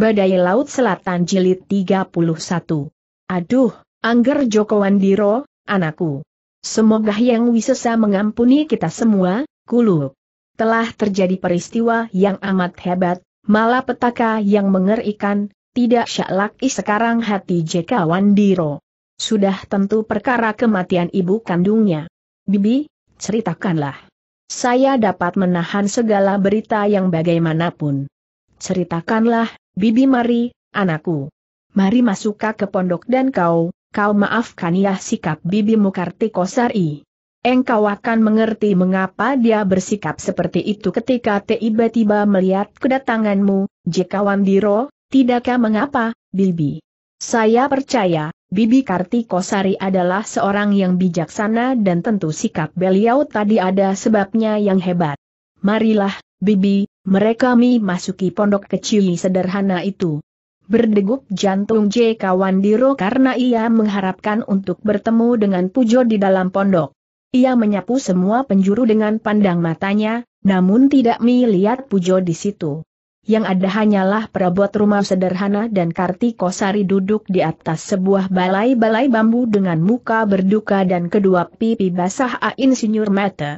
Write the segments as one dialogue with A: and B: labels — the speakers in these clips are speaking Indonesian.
A: Badai Laut Selatan Jilid 31. Aduh, Angger Joko Wandiro, anakku. Semoga Yang Wisesa mengampuni kita semua, kulu. Telah terjadi peristiwa yang amat hebat, malah petaka yang mengerikan, tidak syaklaki sekarang hati Jeka Wandiro. Sudah tentu perkara kematian ibu kandungnya. Bibi, ceritakanlah. Saya dapat menahan segala berita yang bagaimanapun. Ceritakanlah, Bibi mari, anakku. Mari masuk ke pondok dan kau, kau maafkan ya sikap Bibi Mukarti Kosari. Engkau akan mengerti mengapa dia bersikap seperti itu ketika tiba-tiba melihat kedatanganmu, jika Wandiro, tidakkah mengapa, Bibi? Saya percaya, Bibi Kosari adalah seorang yang bijaksana dan tentu sikap beliau tadi ada sebabnya yang hebat. Marilah, Bibi, mereka mi masuki pondok kecil sederhana itu. Berdegup jantung J. Kawandiro karena ia mengharapkan untuk bertemu dengan Pujo di dalam pondok. Ia menyapu semua penjuru dengan pandang matanya, namun tidak melihat Pujo di situ. Yang ada hanyalah perabot rumah sederhana dan Kartikosari duduk di atas sebuah balai-balai bambu dengan muka berduka dan kedua pipi basah Ain Sinyur Mata.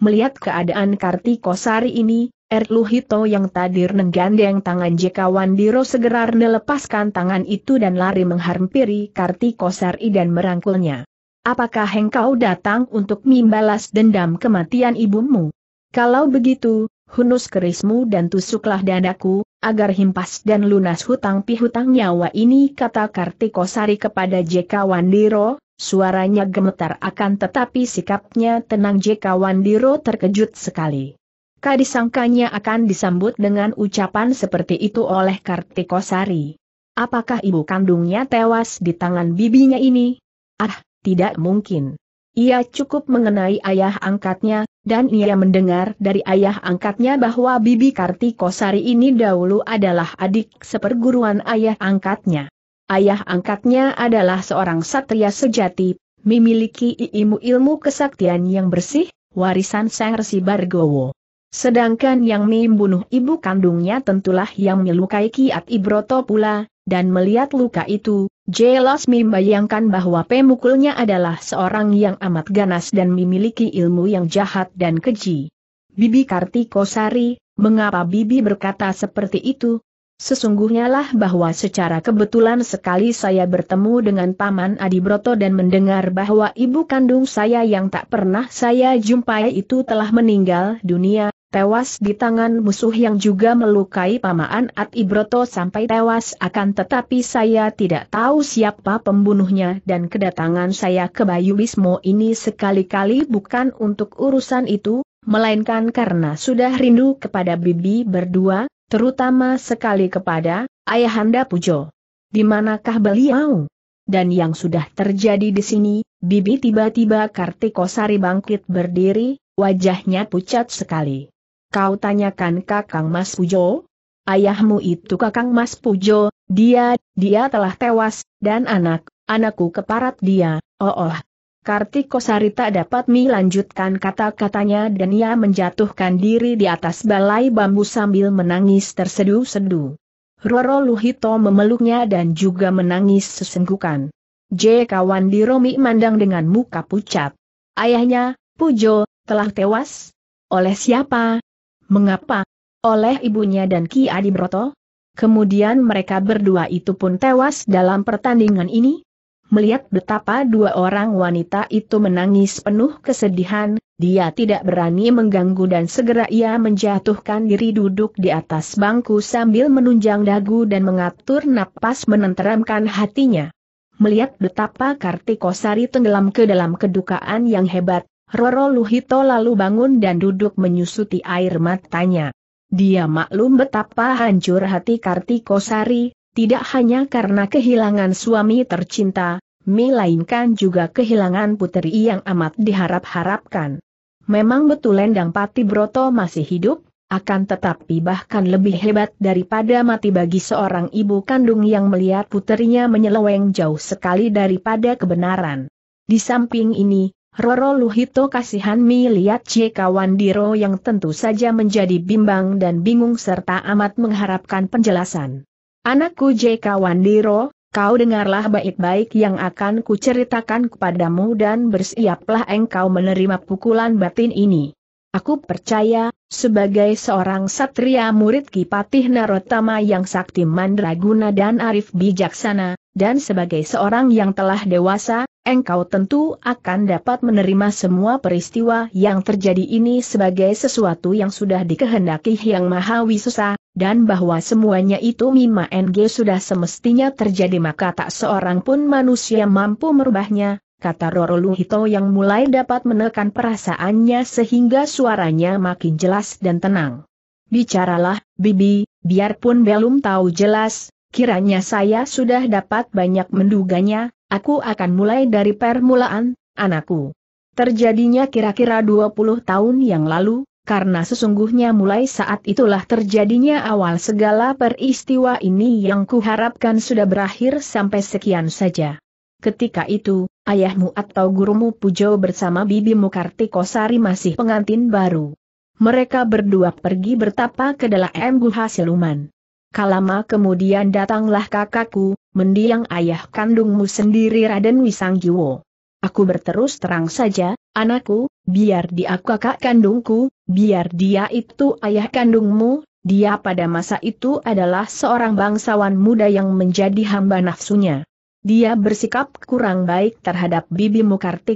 A: Melihat keadaan Kartikosari ini, Erluhito yang tadi nenggandeng tangan Jika Wandiro segera melepaskan tangan itu dan lari menghampiri Kartiko Sari dan merangkulnya. Apakah engkau datang untuk membalas dendam kematian ibumu? Kalau begitu, hunus kerismu dan tusuklah dadaku, agar himpas dan lunas hutang pihutang nyawa ini kata Kartiko Sari kepada Jekawan Wandiro, suaranya gemetar akan tetapi sikapnya tenang Jekawan Wandiro terkejut sekali maka disangkanya akan disambut dengan ucapan seperti itu oleh Kartikosari. Apakah ibu kandungnya tewas di tangan bibinya ini? Ah, tidak mungkin. Ia cukup mengenai ayah angkatnya, dan ia mendengar dari ayah angkatnya bahwa Bibi Kartikosari ini dahulu adalah adik seperguruan ayah angkatnya. Ayah angkatnya adalah seorang satria sejati, memiliki ilmu-ilmu kesaktian yang bersih, warisan Sang Resi Bargowo. Sedangkan yang membunuh ibu kandungnya tentulah yang melukai Kiat Ibroto pula, dan melihat luka itu, Jelas membayangkan bahwa pemukulnya adalah seorang yang amat ganas dan memiliki ilmu yang jahat dan keji. Bibi Kartikosari, mengapa Bibi berkata seperti itu? Sesungguhnya lah bahwa secara kebetulan sekali saya bertemu dengan Paman Broto dan mendengar bahwa ibu kandung saya yang tak pernah saya jumpai itu telah meninggal dunia, tewas di tangan musuh yang juga melukai paman At Ibroto sampai tewas akan tetapi saya tidak tahu siapa pembunuhnya dan kedatangan saya ke Bayu Wismo ini sekali-kali bukan untuk urusan itu, melainkan karena sudah rindu kepada Bibi berdua, terutama sekali kepada Ayahanda Pujo. Di manakah beliau? Dan yang sudah terjadi di sini, Bibi tiba-tiba Kartikosari bangkit berdiri, wajahnya pucat sekali kau tanyakan kakang Mas Pujo? Ayahmu itu kakang Mas Pujo, dia, dia telah tewas, dan anak, anakku keparat dia, oh oh. Sarita tak dapat melanjutkan kata-katanya dan ia menjatuhkan diri di atas balai bambu sambil menangis tersedu-sedu. Roro Luhito memeluknya dan juga menangis sesenggukan. J. Kawan Diromi mandang dengan muka pucat. Ayahnya, Pujo, telah tewas? Oleh siapa? Mengapa? Oleh ibunya dan Ki Adibroto? Kemudian mereka berdua itu pun tewas dalam pertandingan ini? Melihat betapa dua orang wanita itu menangis penuh kesedihan, dia tidak berani mengganggu dan segera ia menjatuhkan diri duduk di atas bangku sambil menunjang dagu dan mengatur napas menenteramkan hatinya. Melihat betapa Kartikosari tenggelam ke dalam kedukaan yang hebat, Roro Luhito lalu bangun dan duduk menyusuti air matanya. Dia maklum betapa hancur hati Kartiko Sari, tidak hanya karena kehilangan suami tercinta, melainkan juga kehilangan puteri yang amat diharap-harapkan. Memang betul Endang Pati Broto masih hidup, akan tetapi bahkan lebih hebat daripada mati bagi seorang ibu kandung yang melihat putrinya menyeleweng jauh sekali daripada kebenaran. Di samping ini, Roro Luhito kasihan mi lihat J. diro yang tentu saja menjadi bimbang dan bingung serta amat mengharapkan penjelasan. Anakku J. diro, kau dengarlah baik-baik yang akan kuceritakan kepadamu dan bersiaplah engkau menerima pukulan batin ini. Aku percaya, sebagai seorang satria murid Kipatih Narotama yang sakti mandraguna dan arif bijaksana, dan sebagai seorang yang telah dewasa, engkau tentu akan dapat menerima semua peristiwa yang terjadi ini sebagai sesuatu yang sudah dikehendaki Yang Maha Wisusa, dan bahwa semuanya itu Mima NG sudah semestinya terjadi maka tak seorang pun manusia mampu merubahnya, kata Roro Luhito yang mulai dapat menekan perasaannya sehingga suaranya makin jelas dan tenang. Bicaralah, Bibi, biarpun belum tahu jelas, kiranya saya sudah dapat banyak menduganya, Aku akan mulai dari permulaan, anakku. Terjadinya kira-kira 20 tahun yang lalu, karena sesungguhnya mulai saat itulah terjadinya awal segala peristiwa ini yang kuharapkan sudah berakhir sampai sekian saja. Ketika itu, ayahmu atau gurumu Pujo bersama bibimu Kartikosari masih pengantin baru. Mereka berdua pergi bertapa ke dalam Guha hasil Kalama kemudian datanglah kakakku, mendiang ayah kandungmu sendiri Raden Wisanggiwo. Aku berterus terang saja, anakku, biar dia kakak kandungku, biar dia itu ayah kandungmu, dia pada masa itu adalah seorang bangsawan muda yang menjadi hamba nafsunya. Dia bersikap kurang baik terhadap Bibi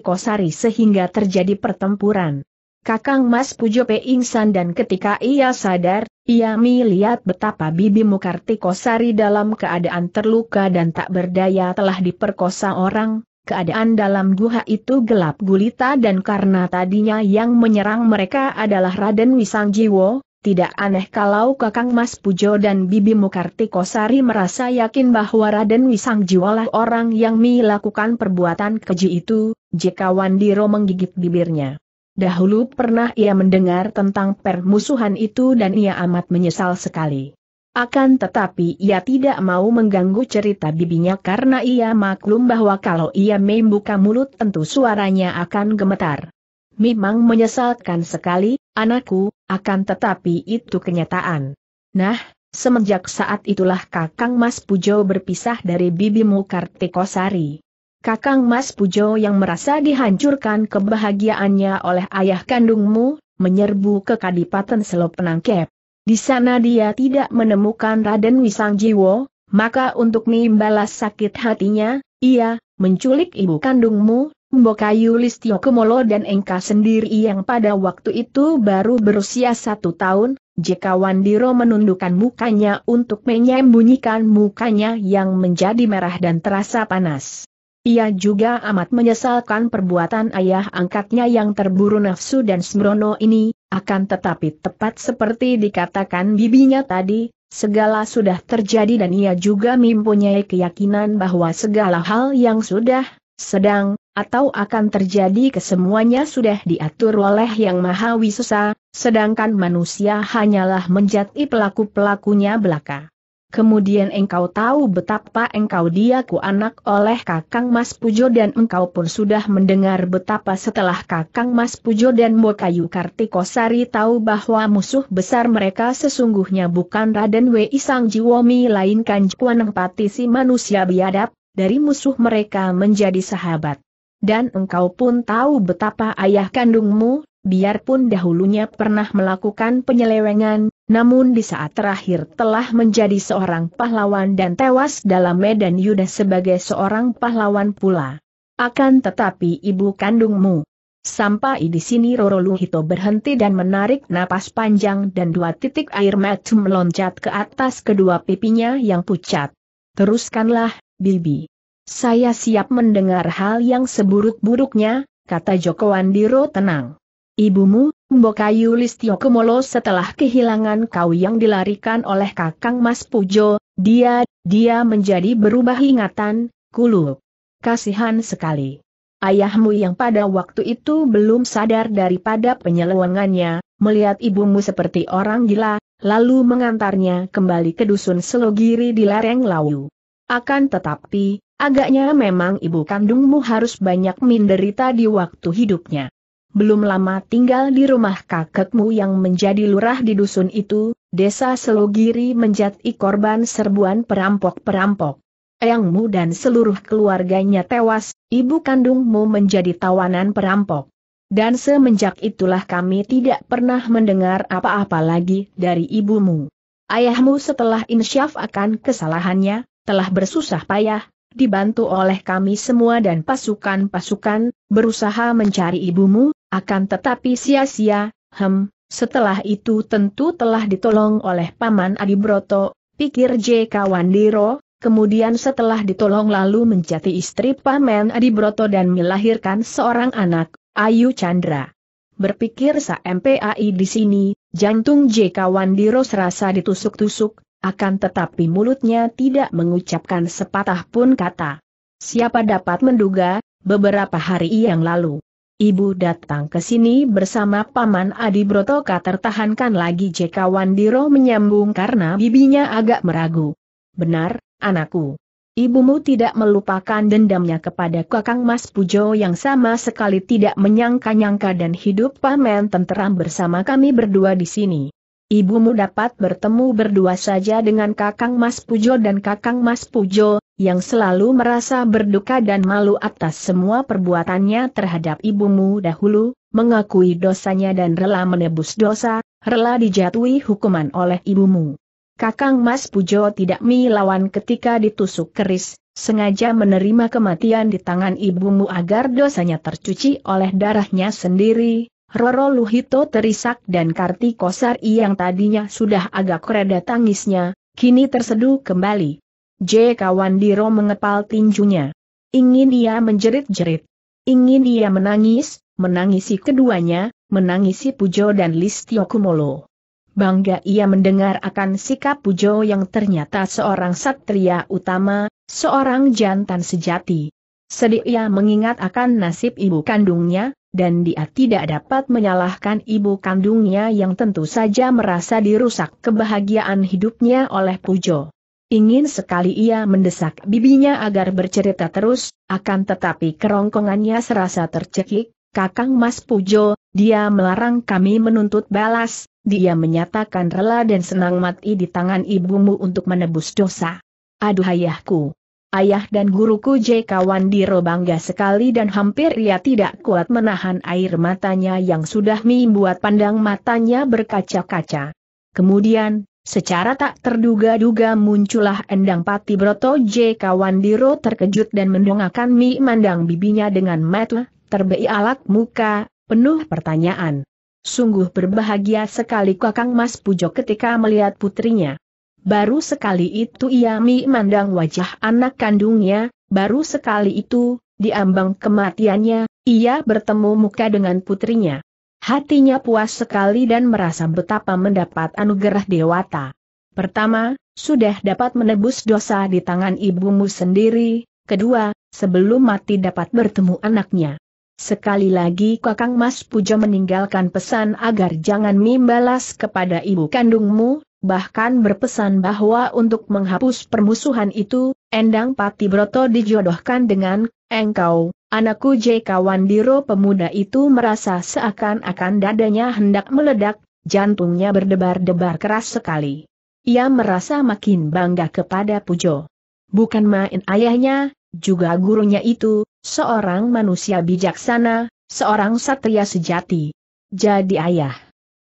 A: Kosari sehingga terjadi pertempuran. Kakang Mas Pujo pingsan dan ketika ia sadar, ia melihat betapa Bibi Mukartiko Sari dalam keadaan terluka dan tak berdaya telah diperkosa orang, keadaan dalam guha itu gelap gulita dan karena tadinya yang menyerang mereka adalah Raden Wisangjiwo, tidak aneh kalau Kakang Mas Pujo dan Bibi Mukartiko Sari merasa yakin bahwa Raden Wisangjiwo lah orang yang melakukan perbuatan keji itu, jika Wandiro menggigit bibirnya. Dahulu pernah ia mendengar tentang permusuhan itu dan ia amat menyesal sekali. Akan tetapi ia tidak mau mengganggu cerita bibinya karena ia maklum bahwa kalau ia membuka mulut tentu suaranya akan gemetar. Memang menyesalkan sekali, anakku, akan tetapi itu kenyataan. Nah, semenjak saat itulah Kakang Mas Pujo berpisah dari bibimu Kartikosari. Kakang Mas Pujo yang merasa dihancurkan kebahagiaannya oleh ayah kandungmu, menyerbu ke Kadipaten Selop Penangkep. Di sana dia tidak menemukan Raden Wisangjiwo, maka untuk membalas sakit hatinya, ia menculik ibu kandungmu, Mbokayu Listio Kumolo dan Engka sendiri yang pada waktu itu baru berusia satu tahun, jika Wandiro menundukkan mukanya untuk menyembunyikan mukanya yang menjadi merah dan terasa panas. Ia juga amat menyesalkan perbuatan ayah angkatnya yang terburu nafsu dan sembrono ini, akan tetapi tepat seperti dikatakan bibinya tadi, segala sudah terjadi dan ia juga mempunyai keyakinan bahwa segala hal yang sudah, sedang, atau akan terjadi kesemuanya sudah diatur oleh Yang Maha Wisesa, sedangkan manusia hanyalah menjadi pelaku-pelakunya belaka. Kemudian engkau tahu betapa engkau diaku anak oleh Kakang Mas Pujo dan engkau pun sudah mendengar betapa setelah Kakang Mas Pujo dan Bokayu Kartikosari tahu bahwa musuh besar mereka sesungguhnya bukan Raden Wei Sang Jiwomi lainkan Pati si manusia biadab, dari musuh mereka menjadi sahabat. Dan engkau pun tahu betapa ayah kandungmu, biarpun dahulunya pernah melakukan penyelewengan, namun di saat terakhir telah menjadi seorang pahlawan dan tewas dalam medan yuda sebagai seorang pahlawan pula. Akan tetapi ibu kandungmu. Sampai di sini Roro Luhito berhenti dan menarik napas panjang dan dua titik air mata meloncat ke atas kedua pipinya yang pucat. Teruskanlah, Bibi. Saya siap mendengar hal yang seburuk-buruknya, kata Joko Wandiro tenang. Ibumu, Mbokayu Listio Kumolo setelah kehilangan kau yang dilarikan oleh Kakang Mas Pujo, dia, dia menjadi berubah ingatan, kulup. Kasihan sekali. Ayahmu yang pada waktu itu belum sadar daripada penyelewangannya, melihat ibumu seperti orang gila, lalu mengantarnya kembali ke dusun Selogiri di lereng Lawu. Akan tetapi, agaknya memang ibu kandungmu harus banyak menderita di waktu hidupnya belum lama tinggal di rumah kakekmu yang menjadi lurah di dusun itu, desa Selogiri menjadi korban serbuan perampok-perampok. Eyangmu dan seluruh keluarganya tewas, ibu kandungmu menjadi tawanan perampok. Dan semenjak itulah kami tidak pernah mendengar apa-apa lagi dari ibumu. Ayahmu setelah insyaf akan kesalahannya, telah bersusah payah, dibantu oleh kami semua dan pasukan-pasukan, berusaha mencari ibumu, akan tetapi sia-sia, hem, setelah itu tentu telah ditolong oleh Paman Adi Broto, pikir J.K. Wandiro, kemudian setelah ditolong lalu menjadi istri Paman Adi Broto dan melahirkan seorang anak, Ayu Chandra. Berpikir se MPAI di sini, jantung J.K. Wandiro serasa ditusuk-tusuk, akan tetapi mulutnya tidak mengucapkan sepatah pun kata. Siapa dapat menduga, beberapa hari yang lalu. Ibu datang ke sini bersama Paman Adi Brotoka tertahankan lagi Jk Wandiro menyambung karena bibinya agak meragu. Benar, anakku. Ibumu tidak melupakan dendamnya kepada Kakang Mas Pujo yang sama sekali tidak menyangka-nyangka dan hidup Paman tenteram bersama kami berdua di sini ibumu dapat bertemu berdua saja dengan kakang Mas Pujo dan kakang Mas Pujo, yang selalu merasa berduka dan malu atas semua perbuatannya terhadap ibumu dahulu, mengakui dosanya dan rela menebus dosa, rela dijatuhi hukuman oleh ibumu. Kakang Mas Pujo tidak melawan ketika ditusuk keris, sengaja menerima kematian di tangan ibumu agar dosanya tercuci oleh darahnya sendiri, Roro Luhito terisak dan Kartikosar yang tadinya sudah agak reda tangisnya, kini terseduh kembali. J. Kawan diro mengepal tinjunya. Ingin ia menjerit-jerit. Ingin ia menangis, menangisi keduanya, menangisi Pujo dan Listio Kumolo. Bangga ia mendengar akan sikap Pujo yang ternyata seorang satria utama, seorang jantan sejati. Sedih ia mengingat akan nasib ibu kandungnya, dan dia tidak dapat menyalahkan ibu kandungnya yang tentu saja merasa dirusak kebahagiaan hidupnya oleh Pujo. Ingin sekali ia mendesak bibinya agar bercerita terus, akan tetapi kerongkongannya serasa tercekik, Kakang Mas Pujo, dia melarang kami menuntut balas, dia menyatakan rela dan senang mati di tangan ibumu untuk menebus dosa. Aduh ayahku, Ayah dan guruku J.K. Wandiro bangga sekali dan hampir ia tidak kuat menahan air matanya yang sudah membuat pandang matanya berkaca-kaca. Kemudian, secara tak terduga-duga muncullah Endang Pati Broto J.K. Wandiro terkejut dan mendongakkan mi mandang bibinya dengan mata, alat muka, penuh pertanyaan. Sungguh berbahagia sekali Kakang Mas Pujo ketika melihat putrinya. Baru sekali itu ia memandang wajah anak kandungnya, baru sekali itu, di ambang kematiannya, ia bertemu muka dengan putrinya. Hatinya puas sekali dan merasa betapa mendapat anugerah dewata. Pertama, sudah dapat menebus dosa di tangan ibumu sendiri, kedua, sebelum mati dapat bertemu anaknya. Sekali lagi Kakang Mas Puja meninggalkan pesan agar jangan membalas kepada ibu kandungmu, bahkan berpesan bahwa untuk menghapus permusuhan itu, Endang Pati Broto dijodohkan dengan engkau, anakku J.K. Wandiro pemuda itu merasa seakan-akan dadanya hendak meledak, jantungnya berdebar-debar keras sekali. Ia merasa makin bangga kepada Pujo. Bukan main ayahnya, juga gurunya itu, seorang manusia bijaksana, seorang satria sejati. Jadi ayah.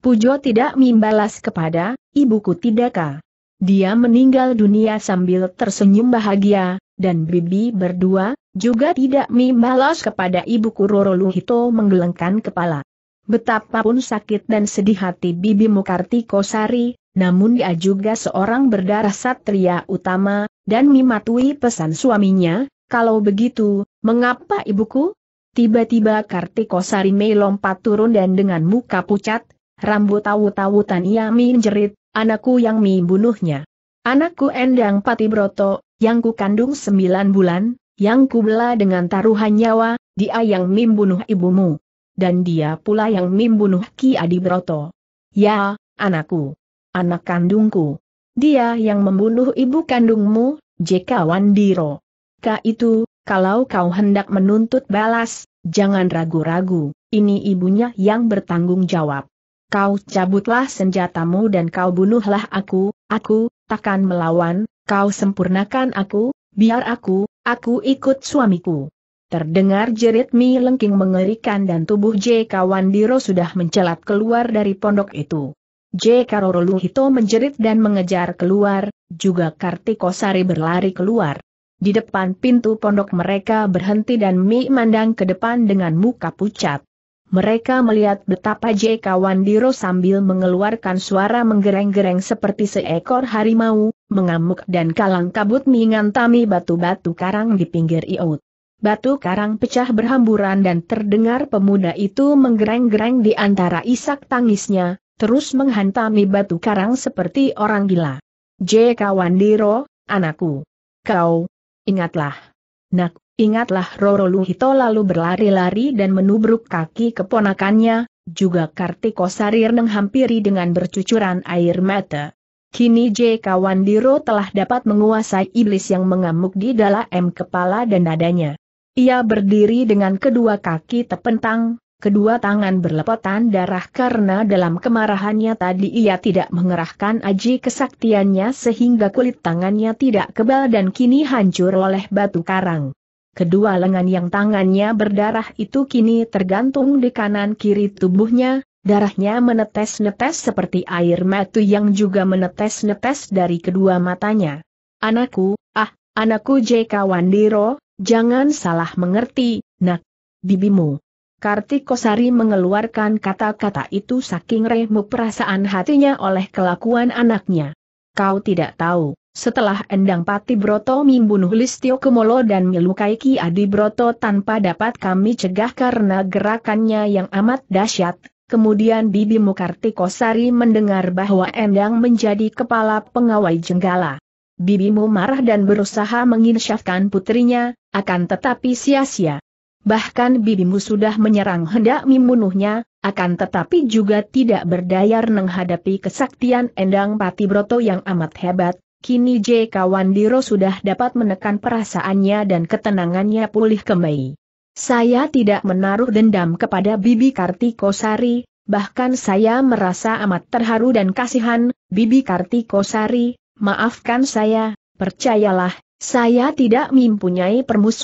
A: Pujo tidak membalas kepada, ibuku tidakkah? Dia meninggal dunia sambil tersenyum bahagia, dan Bibi berdua, juga tidak membalas kepada ibuku Roro Luhito menggelengkan kepala. Betapapun sakit dan sedih hati Bibi Mukarti Kosari, namun dia juga seorang berdarah satria utama, dan mematuhi pesan suaminya, kalau begitu, mengapa ibuku? Tiba-tiba Kartikosari melompat melompat turun dan dengan muka pucat, Rambut tahu-tahu ia menjerit, anakku yang mi bunuhnya. Anakku Endang Patibroto, yang ku kandung sembilan bulan, yang ku bela dengan taruhan nyawa, dia yang membunuh ibumu. Dan dia pula yang membunuh bunuh Ki Broto. Ya, anakku. Anak kandungku. Dia yang membunuh ibu kandungmu, J.K. Wandiro. Ka itu, kalau kau hendak menuntut balas, jangan ragu-ragu, ini ibunya yang bertanggung jawab kau cabutlah senjatamu dan kau bunuhlah aku, aku, takkan melawan, kau sempurnakan aku, biar aku, aku ikut suamiku. Terdengar jerit Mi Lengking mengerikan dan tubuh J. Diro sudah mencelat keluar dari pondok itu. J. Karorolu Hito menjerit dan mengejar keluar, juga Kartikosari berlari keluar. Di depan pintu pondok mereka berhenti dan Mi mandang ke depan dengan muka pucat mereka melihat betapa J.K. Wandiro sambil mengeluarkan suara menggereng-gereng seperti seekor harimau, mengamuk dan kalang kabut mengantami batu-batu karang di pinggir iut. Batu karang pecah berhamburan dan terdengar pemuda itu menggereng-gereng di antara isak tangisnya, terus menghantami batu karang seperti orang gila. J.K. Wandiro, anakku. Kau, ingatlah. Nak, Ingatlah Roro Luhito lalu berlari-lari dan menubruk kaki keponakannya, juga Kartiko Sarir menghampiri dengan bercucuran air mata. Kini J Kawandiro telah dapat menguasai iblis yang mengamuk di dalam kepala dan nadanya. Ia berdiri dengan kedua kaki tepentang, kedua tangan berlepotan darah karena dalam kemarahannya tadi ia tidak mengerahkan aji kesaktiannya sehingga kulit tangannya tidak kebal dan kini hancur oleh batu karang. Kedua lengan yang tangannya berdarah itu kini tergantung di kanan kiri tubuhnya, darahnya menetes-netes seperti air mata yang juga menetes-netes dari kedua matanya. Anakku, ah, anakku JK Wandiro, jangan salah mengerti, nak, bibimu. Kartikosari mengeluarkan kata-kata itu saking remuk perasaan hatinya oleh kelakuan anaknya. Kau tidak tahu, setelah Endang Pati Broto membunuh Listio Kumolo dan melukai Ki Adi Broto tanpa dapat kami cegah karena gerakannya yang amat dahsyat, kemudian Bibi Mukarti Kosari mendengar bahwa Endang menjadi kepala pengawai Jenggala. Bibimu marah dan berusaha menginsyafkan putrinya, akan tetapi sia-sia. Bahkan bibimu sudah menyerang hendak membunuhnya, akan tetapi juga tidak berdaya menghadapi kesaktian Endang Pati Broto yang amat hebat, Kini J. Kawandiro sudah dapat menekan perasaannya dan ketenangannya pulih kembali. Saya tidak menaruh dendam kepada Bibi Kartikosari, bahkan saya merasa amat terharu dan kasihan, Bibi Kartikosari, maafkan saya, percayalah, saya tidak mempunyai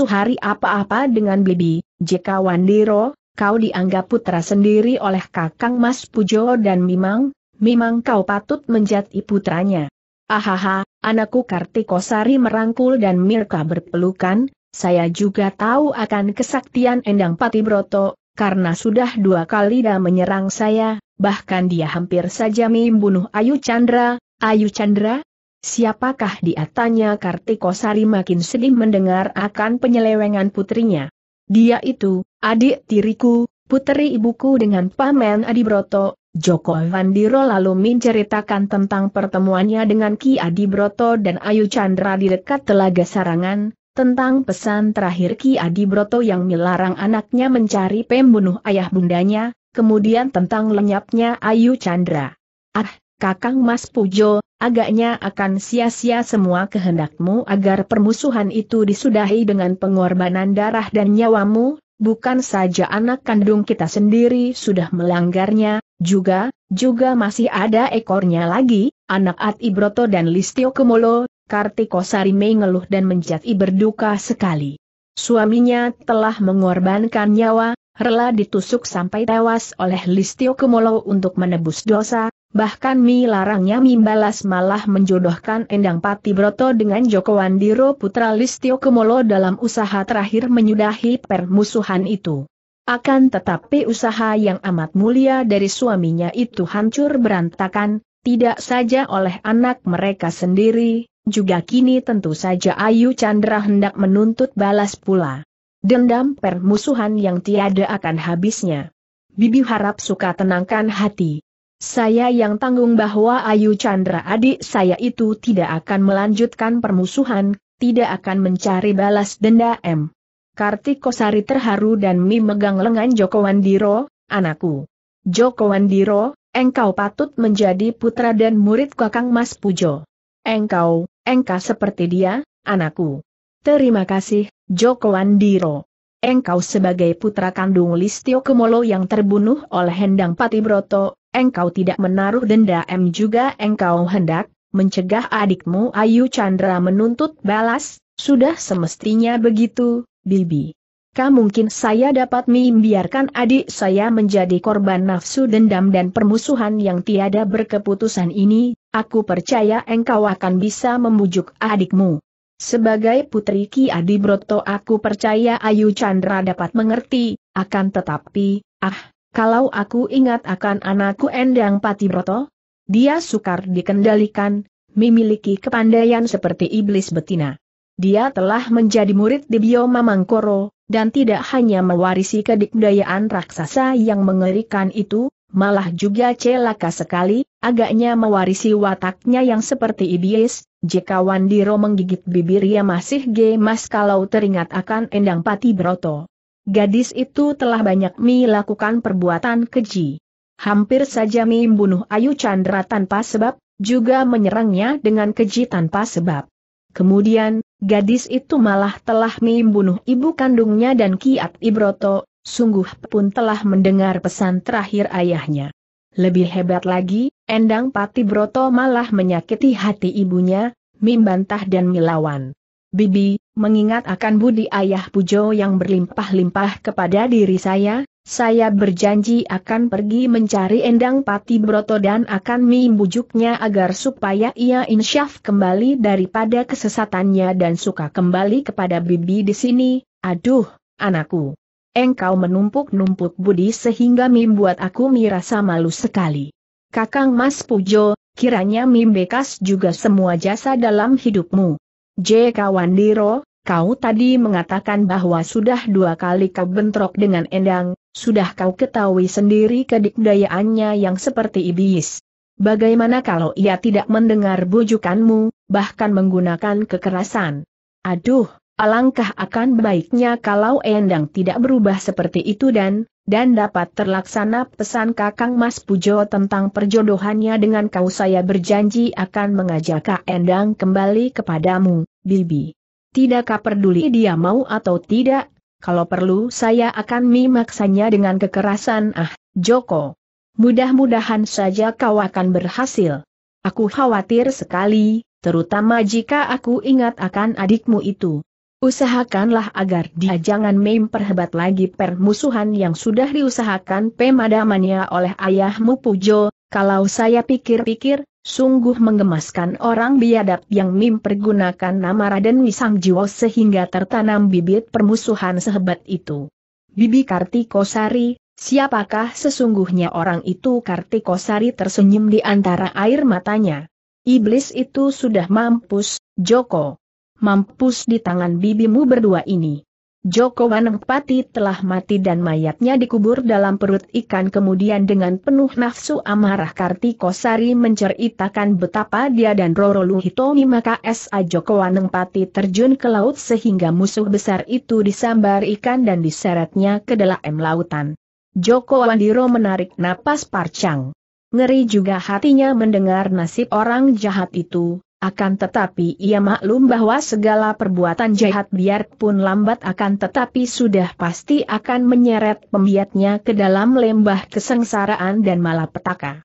A: hari apa-apa dengan Bibi, J. Kawandiro, kau dianggap putra sendiri oleh Kakang Mas Pujo dan Mimang, Mimang kau patut menjadi putranya. Ahaha, anakku Kartikosari merangkul dan Mirka berpelukan, saya juga tahu akan kesaktian Endang Patibroto, karena sudah dua kali dia menyerang saya, bahkan dia hampir saja membunuh Ayu Chandra. Ayu Chandra? Siapakah dia tanya Kartikosari makin sedih mendengar akan penyelewengan putrinya. Dia itu, adik tiriku, putri ibuku dengan Pamen Broto. Joko Vandiro lalu menceritakan tentang pertemuannya dengan Ki Adi Broto dan Ayu Chandra di dekat Telaga Sarangan, tentang pesan terakhir Ki Adi Broto yang melarang anaknya mencari pembunuh ayah bundanya, kemudian tentang lenyapnya Ayu Chandra. Ah, Kakang Mas Pujo, agaknya akan sia-sia semua kehendakmu agar permusuhan itu disudahi dengan pengorbanan darah dan nyawamu, bukan saja anak kandung kita sendiri sudah melanggarnya, juga, juga masih ada ekornya lagi, anak At Ibroto dan Listio Kemolo, Kartiko Sari mengeluh dan menjadi berduka sekali. Suaminya telah mengorbankan nyawa, rela ditusuk sampai tewas oleh Listio Kemolo untuk menebus dosa, bahkan Mi larangnya Mimbalas malah menjodohkan Endang Pati Broto dengan Joko Wandiro putra Listio Kemolo dalam usaha terakhir menyudahi permusuhan itu. Akan tetapi usaha yang amat mulia dari suaminya itu hancur berantakan, tidak saja oleh anak mereka sendiri, juga kini tentu saja Ayu Chandra hendak menuntut balas pula. Dendam permusuhan yang tiada akan habisnya. Bibi harap suka tenangkan hati. Saya yang tanggung bahwa Ayu Chandra adik saya itu tidak akan melanjutkan permusuhan, tidak akan mencari balas denda M. Kartikosari terharu dan memegang lengan Joko Wandiro, anakku. Joko Wandiro, engkau patut menjadi putra dan murid kakang Mas Pujo. Engkau, engkau seperti dia, anakku. Terima kasih, Joko Wandiro. Engkau sebagai putra kandung Listio Kemolo yang terbunuh oleh Hendang Patibroto, engkau tidak menaruh denda M juga engkau hendak mencegah adikmu Ayu Chandra menuntut balas, sudah semestinya begitu, Bibi. Kah mungkin saya dapat membiarkan adik saya menjadi korban nafsu dendam dan permusuhan yang tiada berkeputusan ini, aku percaya engkau akan bisa membujuk adikmu. Sebagai putri Ki Adi Broto aku percaya Ayu Chandra dapat mengerti, akan tetapi, ah, kalau aku ingat akan anakku Endang Pati Broto, dia sukar dikendalikan, memiliki kepandaian seperti iblis betina. Dia telah menjadi murid di Bioma Mangkoro, dan tidak hanya mewarisi kedikdayaan raksasa yang mengerikan itu, malah juga celaka sekali, agaknya mewarisi wataknya yang seperti iblis, jika Wandiro menggigit bibirnya masih gemas kalau teringat akan Endang Pati Broto. Gadis itu telah banyak mi lakukan perbuatan keji. Hampir saja mi membunuh Ayu Chandra tanpa sebab, juga menyerangnya dengan keji tanpa sebab. Kemudian, gadis itu malah telah membunuh ibu kandungnya dan Kiat Ibroto, sungguh pun telah mendengar pesan terakhir ayahnya. Lebih hebat lagi, Endang Pati Broto malah menyakiti hati ibunya, membantah dan melawan. Bibi, mengingat akan budi ayah Pujo yang berlimpah-limpah kepada diri saya, saya berjanji akan pergi mencari Endang Pati Broto dan akan membujuknya agar supaya ia insyaf kembali daripada kesesatannya dan suka kembali kepada bibi di sini. Aduh, anakku. Engkau menumpuk-numpuk budi sehingga membuat aku merasa malu sekali. Kakang Mas Pujo, kiranya membekas juga semua jasa dalam hidupmu. J. Kawandiro, Kau tadi mengatakan bahwa sudah dua kali kau bentrok dengan Endang, sudah kau ketahui sendiri kedikdayaannya yang seperti iblis. Bagaimana kalau ia tidak mendengar bujukanmu, bahkan menggunakan kekerasan? Aduh, alangkah akan baiknya kalau Endang tidak berubah seperti itu dan, dan dapat terlaksana pesan Kakang Mas Pujo tentang perjodohannya dengan kau saya berjanji akan mengajak Endang kembali kepadamu, Bibi. Tidakkah peduli dia mau atau tidak, kalau perlu saya akan memaksanya dengan kekerasan ah, Joko. Mudah-mudahan saja kau akan berhasil. Aku khawatir sekali, terutama jika aku ingat akan adikmu itu. Usahakanlah agar dia jangan memperhebat lagi permusuhan yang sudah diusahakan pemadamannya oleh ayahmu Pujo, kalau saya pikir-pikir, Sungguh menggemaskan orang biadab yang mempergunakan nama Raden Wisang Jiwo sehingga tertanam bibit permusuhan sehebat itu. Bibi Kartikosari, siapakah sesungguhnya orang itu Kartikosari tersenyum di antara air matanya. Iblis itu sudah mampus, Joko. Mampus di tangan bibimu berdua ini. Joko Wanengpati telah mati dan mayatnya dikubur dalam perut ikan kemudian dengan penuh nafsu amarah Kartikosari menceritakan betapa dia dan Roro Luhitomi maka S.A. Joko Wanengpati terjun ke laut sehingga musuh besar itu disambar ikan dan diseretnya ke dalam lautan. Joko Wandiro menarik napas parcang. Ngeri juga hatinya mendengar nasib orang jahat itu, akan tetapi ia maklum bahwa segala perbuatan jahat biarpun lambat akan tetapi sudah pasti akan menyeret pembiatnya ke dalam lembah kesengsaraan dan malapetaka.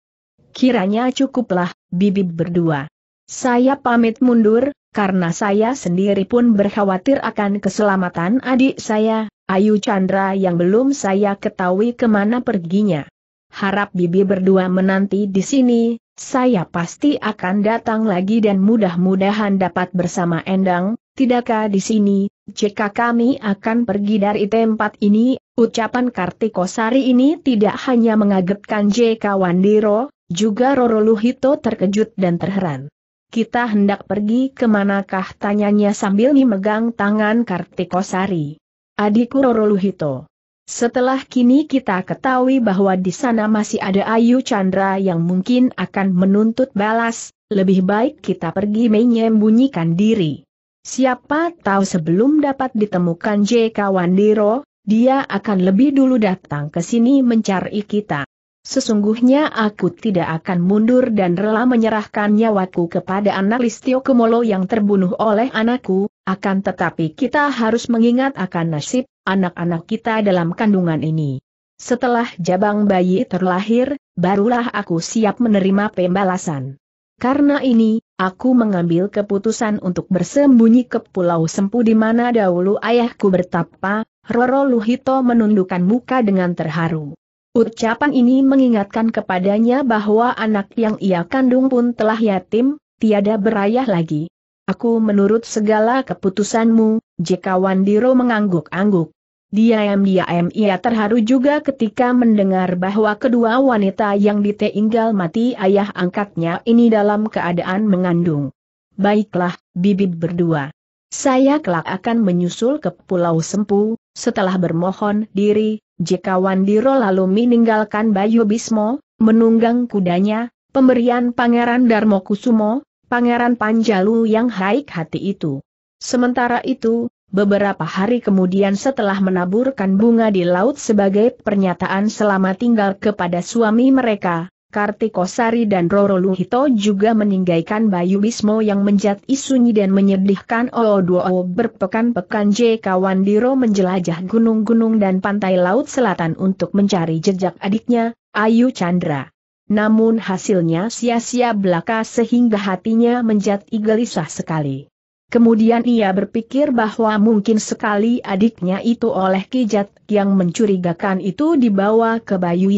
A: Kiranya cukuplah, bibib berdua. Saya pamit mundur, karena saya sendiri pun berkhawatir akan keselamatan adik saya, Ayu Chandra yang belum saya ketahui kemana perginya harap bibi berdua menanti di sini, saya pasti akan datang lagi dan mudah-mudahan dapat bersama Endang, tidakkah di sini, jika kami akan pergi dari tempat ini, ucapan Kartikosari ini tidak hanya mengagetkan J.K. Wandiro, juga Roro Luhito terkejut dan terheran. Kita hendak pergi ke manakah tanyanya sambil memegang tangan Kartikosari. Adikku Roro Luhito. Setelah kini kita ketahui bahwa di sana masih ada Ayu Chandra yang mungkin akan menuntut balas, lebih baik kita pergi menyembunyikan diri. Siapa tahu sebelum dapat ditemukan J.K. Wandiro, dia akan lebih dulu datang ke sini mencari kita. Sesungguhnya aku tidak akan mundur dan rela menyerahkan nyawaku kepada anak Listio Kemolo yang terbunuh oleh anakku, akan tetapi kita harus mengingat akan nasib anak-anak kita dalam kandungan ini. Setelah jabang bayi terlahir, barulah aku siap menerima pembalasan. Karena ini, aku mengambil keputusan untuk bersembunyi ke Pulau Sempu di mana dahulu ayahku bertapa, Roro Luhito menundukkan muka dengan terharu. Ucapan ini mengingatkan kepadanya bahwa anak yang ia kandung pun telah yatim, tiada berayah lagi. Aku menurut segala keputusanmu, jika Wandiro mengangguk-angguk. Diam-diam ia terharu juga ketika mendengar bahwa kedua wanita yang ditinggal mati ayah angkatnya ini dalam keadaan mengandung. Baiklah, bibit berdua. Saya kelak akan menyusul ke Pulau Sempu, setelah bermohon diri, jika Wandiro lalu meninggalkan Bayu Bismo, menunggang kudanya, pemberian Pangeran Darmo Kusumo, Pangeran Panjalu yang haik hati itu. Sementara itu, Beberapa hari kemudian setelah menaburkan bunga di laut sebagai pernyataan selama tinggal kepada suami mereka, Kartikosari dan Roro Luhito juga meninggalkan Bayu Bismo yang menjadi sunyi dan menyedihkan O berpekan-pekan J. Kawandiro menjelajah gunung-gunung dan pantai laut selatan untuk mencari jejak adiknya, Ayu Chandra namun hasilnya sia-sia belaka sehingga hatinya menjadi gelisah sekali. Kemudian ia berpikir bahwa mungkin sekali adiknya itu oleh kijat yang mencurigakan itu dibawa ke Bayu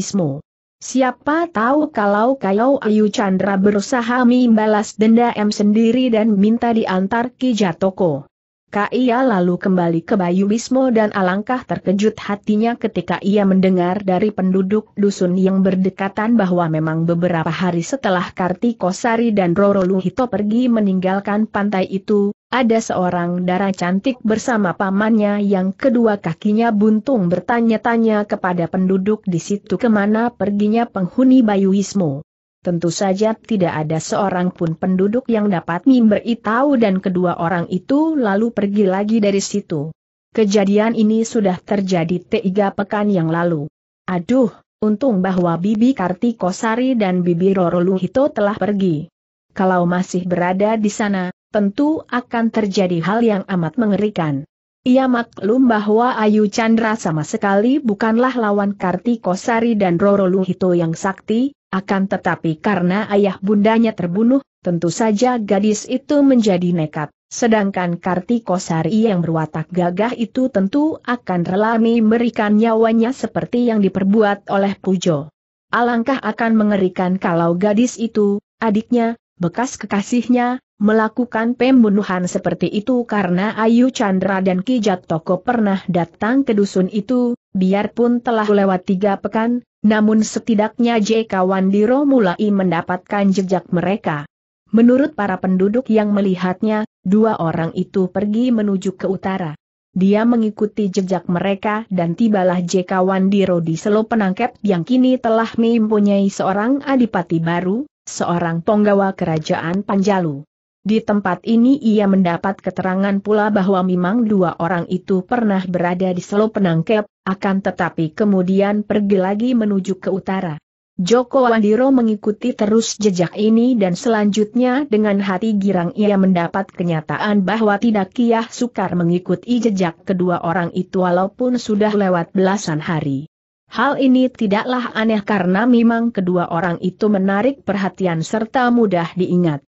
A: Siapa tahu kalau Kayau Ayu Chandra berusaha membalas dendam sendiri dan minta diantar kijat toko. Ia lalu kembali ke Bayu Wismo dan alangkah terkejut hatinya ketika ia mendengar dari penduduk dusun yang berdekatan bahwa memang beberapa hari setelah Kartikosari dan Roro Luhito pergi meninggalkan pantai itu, ada seorang darah cantik bersama pamannya yang kedua kakinya buntung bertanya-tanya kepada penduduk di situ kemana perginya penghuni Bayu Wismo. Tentu saja tidak ada seorang pun penduduk yang dapat memberi tahu dan kedua orang itu lalu pergi lagi dari situ. Kejadian ini sudah terjadi tiga pekan yang lalu. Aduh, untung bahwa Bibi Kartikosari dan Bibi Roroluhito telah pergi. Kalau masih berada di sana, tentu akan terjadi hal yang amat mengerikan. Ia maklum bahwa Ayu Chandra sama sekali bukanlah lawan Kartikosari dan Roroluhito yang sakti, akan tetapi karena ayah bundanya terbunuh, tentu saja gadis itu menjadi nekat, sedangkan Kartikosari yang berwatak gagah itu tentu akan rela memberikan nyawanya seperti yang diperbuat oleh Pujo. Alangkah akan mengerikan kalau gadis itu, adiknya, bekas kekasihnya, melakukan pembunuhan seperti itu karena Ayu Chandra dan Kijat Toko pernah datang ke dusun itu, biarpun telah lewat tiga pekan, namun setidaknya JK Wandiro mulai mendapatkan jejak mereka. Menurut para penduduk yang melihatnya, dua orang itu pergi menuju ke utara. Dia mengikuti jejak mereka dan tibalah JK Wandiro di selo penangkap yang kini telah mempunyai seorang adipati baru, seorang penggawa kerajaan Panjalu. Di tempat ini ia mendapat keterangan pula bahwa memang dua orang itu pernah berada di selo penangkep, akan tetapi kemudian pergi lagi menuju ke utara. Joko Wandiro mengikuti terus jejak ini dan selanjutnya dengan hati girang ia mendapat kenyataan bahwa tidak kiah sukar mengikuti jejak kedua orang itu walaupun sudah lewat belasan hari. Hal ini tidaklah aneh karena memang kedua orang itu menarik perhatian serta mudah diingat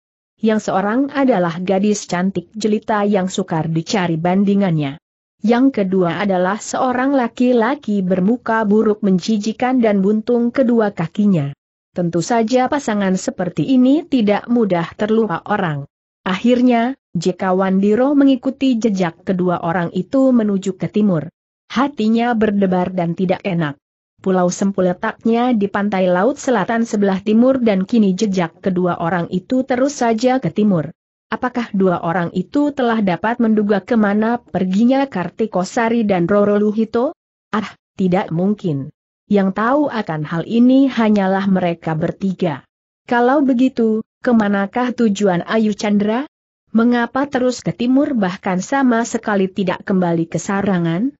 A: yang seorang adalah gadis cantik jelita yang sukar dicari bandingannya. Yang kedua adalah seorang laki-laki bermuka buruk menjijikan dan buntung kedua kakinya. Tentu saja pasangan seperti ini tidak mudah terlupa orang. Akhirnya, Jika Wandiro mengikuti jejak kedua orang itu menuju ke timur. Hatinya berdebar dan tidak enak. Pulau Sempu letaknya di pantai laut selatan sebelah timur dan kini jejak kedua orang itu terus saja ke timur. Apakah dua orang itu telah dapat menduga kemana perginya Kartikosari dan Roro Luhito? Ah, tidak mungkin. Yang tahu akan hal ini hanyalah mereka bertiga. Kalau begitu, kemanakah tujuan Ayu Chandra? Mengapa terus ke timur bahkan sama sekali tidak kembali ke sarangan?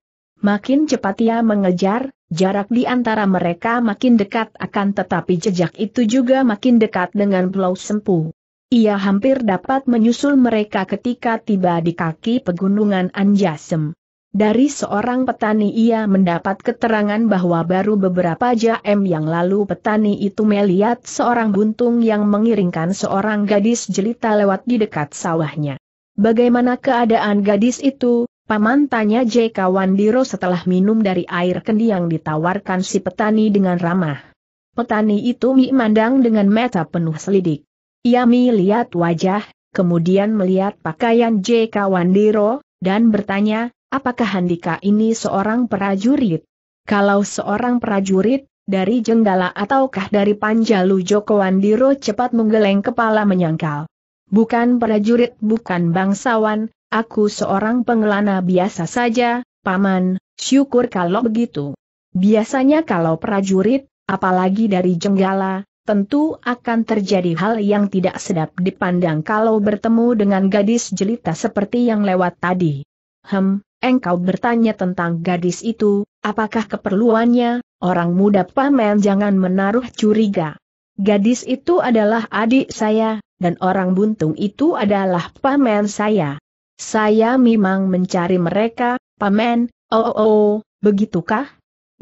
A: Makin cepat ia mengejar, Jarak di antara mereka makin dekat akan tetapi jejak itu juga makin dekat dengan pulau Sempu. Ia hampir dapat menyusul mereka ketika tiba di kaki pegunungan Anjasem. Dari seorang petani ia mendapat keterangan bahwa baru beberapa jam yang lalu petani itu melihat seorang buntung yang mengiringkan seorang gadis jelita lewat di dekat sawahnya. Bagaimana keadaan gadis itu? Paman tanya J.K. Wandiro setelah minum dari air kendi yang ditawarkan si petani dengan ramah. Petani itu memandang dengan mata penuh selidik. Ia melihat wajah, kemudian melihat pakaian J.K. Wandiro, dan bertanya, apakah Handika ini seorang prajurit? Kalau seorang prajurit, dari Jenggala ataukah dari Panjalu Joko Wandiro cepat menggeleng kepala menyangkal. Bukan prajurit bukan bangsawan, Aku seorang pengelana biasa saja, Paman, syukur kalau begitu. Biasanya kalau prajurit, apalagi dari Jenggala, tentu akan terjadi hal yang tidak sedap dipandang kalau bertemu dengan gadis jelita seperti yang lewat tadi. Hem, engkau bertanya tentang gadis itu, apakah keperluannya, orang muda paman jangan menaruh curiga. Gadis itu adalah adik saya, dan orang buntung itu adalah paman saya. Saya memang mencari mereka, Paman. oh oh oh, begitukah?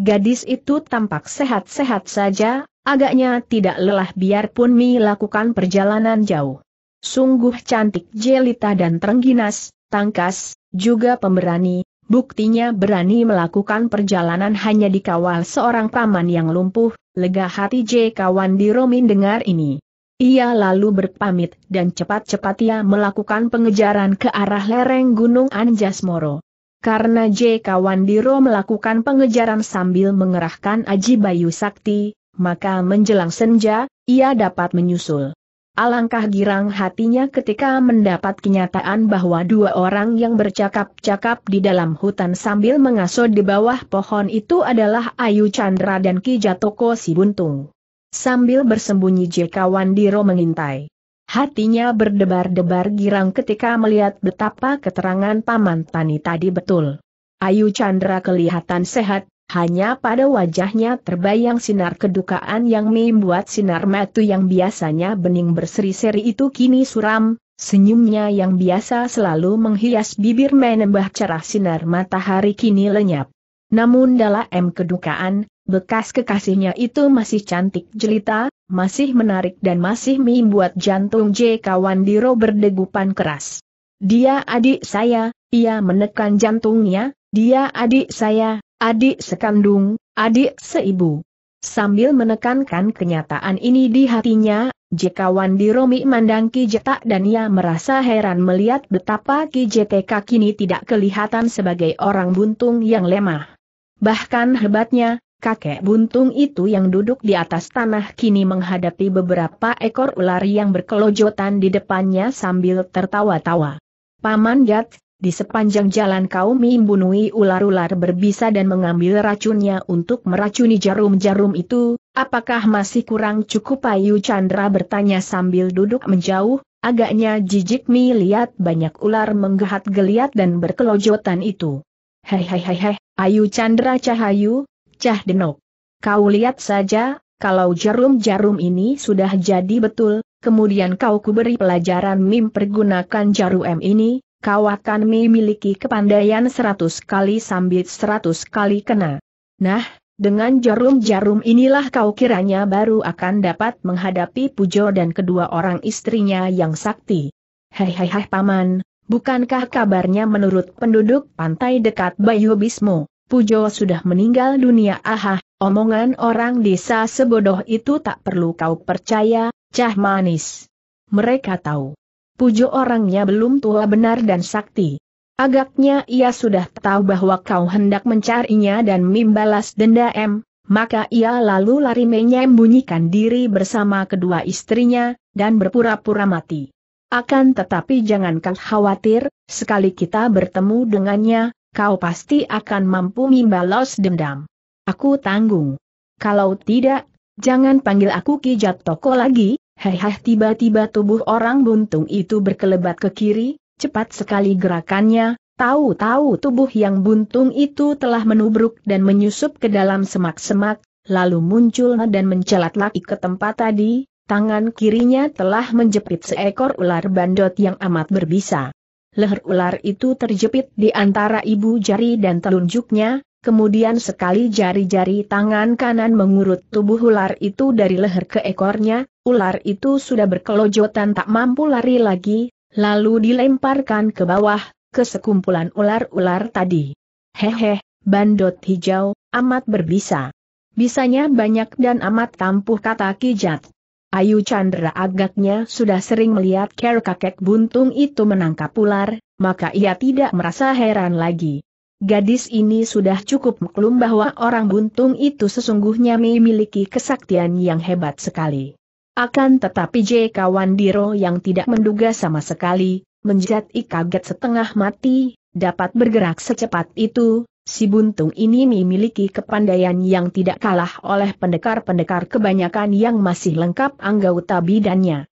A: Gadis itu tampak sehat-sehat saja, agaknya tidak lelah biarpun Mi lakukan perjalanan jauh. Sungguh cantik Jelita dan terengginas, tangkas, juga pemberani, buktinya berani melakukan perjalanan hanya dikawal seorang paman yang lumpuh, lega hati J. Kawan di Romin dengar ini. Ia lalu berpamit dan cepat-cepat ia melakukan pengejaran ke arah lereng Gunung Anjas Moro. Karena J. Kawandiro melakukan pengejaran sambil mengerahkan Aji Bayu Sakti, maka menjelang senja, ia dapat menyusul. Alangkah girang hatinya ketika mendapat kenyataan bahwa dua orang yang bercakap-cakap di dalam hutan sambil mengasuh di bawah pohon itu adalah Ayu Chandra dan Ki Jatoko Sibuntung. Sambil bersembunyi Jeka Wandiro mengintai. Hatinya berdebar-debar girang ketika melihat betapa keterangan Paman Tani tadi betul. Ayu Chandra kelihatan sehat, hanya pada wajahnya terbayang sinar kedukaan yang membuat sinar mata yang biasanya bening berseri-seri itu kini suram, senyumnya yang biasa selalu menghias bibir menembah cerah sinar matahari kini lenyap. Namun dalam kedukaan, bekas kekasihnya itu masih cantik jelita, masih menarik dan masih membuat jantung J. Kawandiro berdegupan keras. Dia adik saya, ia menekan jantungnya, dia adik saya, adik sekandung, adik seibu. Sambil menekankan kenyataan ini di hatinya, Jekawan Wandiro mandang Ki Jeta dan ia merasa heran melihat betapa Ki JTK kini tidak kelihatan sebagai orang buntung yang lemah. Bahkan hebatnya, kakek buntung itu yang duduk di atas tanah kini menghadapi beberapa ekor ular yang berkelojotan di depannya sambil tertawa-tawa. Paman Yat, di sepanjang jalan kau membunuhi ular-ular berbisa dan mengambil racunnya untuk meracuni jarum-jarum itu, apakah masih kurang cukup Ayu Chandra bertanya sambil duduk menjauh, agaknya jijik lihat banyak ular menggehat geliat dan berkelojotan itu. Hei hei hei hei, Ayu Chandra Cahayu, Cah Denok. Kau lihat saja, kalau jarum-jarum ini sudah jadi betul, kemudian kau kuberi pelajaran Mim pergunakan jarum ini, kau akan memiliki kepandaian seratus kali sambil seratus kali kena. Nah, dengan jarum-jarum inilah kau kiranya baru akan dapat menghadapi Pujo dan kedua orang istrinya yang sakti. Hei hei hei paman, bukankah kabarnya menurut penduduk pantai dekat Bayu Bismo, Pujo sudah meninggal dunia aha, omongan orang desa sebodoh itu tak perlu kau percaya, cah manis. Mereka tahu. Pujo orangnya belum tua benar dan sakti. Agaknya ia sudah tahu bahwa kau hendak mencarinya dan membalas denda M, maka ia lalu lari menyembunyikan diri bersama kedua istrinya, dan berpura-pura mati. Akan tetapi jangan kau khawatir, sekali kita bertemu dengannya, kau pasti akan mampu membalas dendam. Aku tanggung. Kalau tidak, jangan panggil aku Kijat Toko lagi, heheh tiba-tiba tubuh orang buntung itu berkelebat ke kiri, cepat sekali gerakannya, tahu-tahu tubuh yang buntung itu telah menubruk dan menyusup ke dalam semak-semak, lalu muncul dan mencelat lagi ke tempat tadi, tangan kirinya telah menjepit seekor ular bandot yang amat berbisa leher ular itu terjepit di antara ibu jari dan telunjuknya, kemudian sekali jari-jari tangan kanan mengurut tubuh ular itu dari leher ke ekornya, ular itu sudah berkelojotan tak mampu lari lagi, lalu dilemparkan ke bawah, ke sekumpulan ular-ular tadi. Hehe, bandot hijau, amat berbisa. Bisanya banyak dan amat tampuh kata Kijat. Ayu Chandra agaknya sudah sering melihat ker kakek buntung itu menangkap ular, maka ia tidak merasa heran lagi. Gadis ini sudah cukup maklum bahwa orang buntung itu sesungguhnya memiliki kesaktian yang hebat sekali. Akan tetapi J. Wandiro yang tidak menduga sama sekali, menjadi kaget setengah mati, dapat bergerak secepat itu, si buntung ini memiliki kepandaian yang tidak kalah oleh pendekar-pendekar kebanyakan yang masih lengkap anggota bidannya.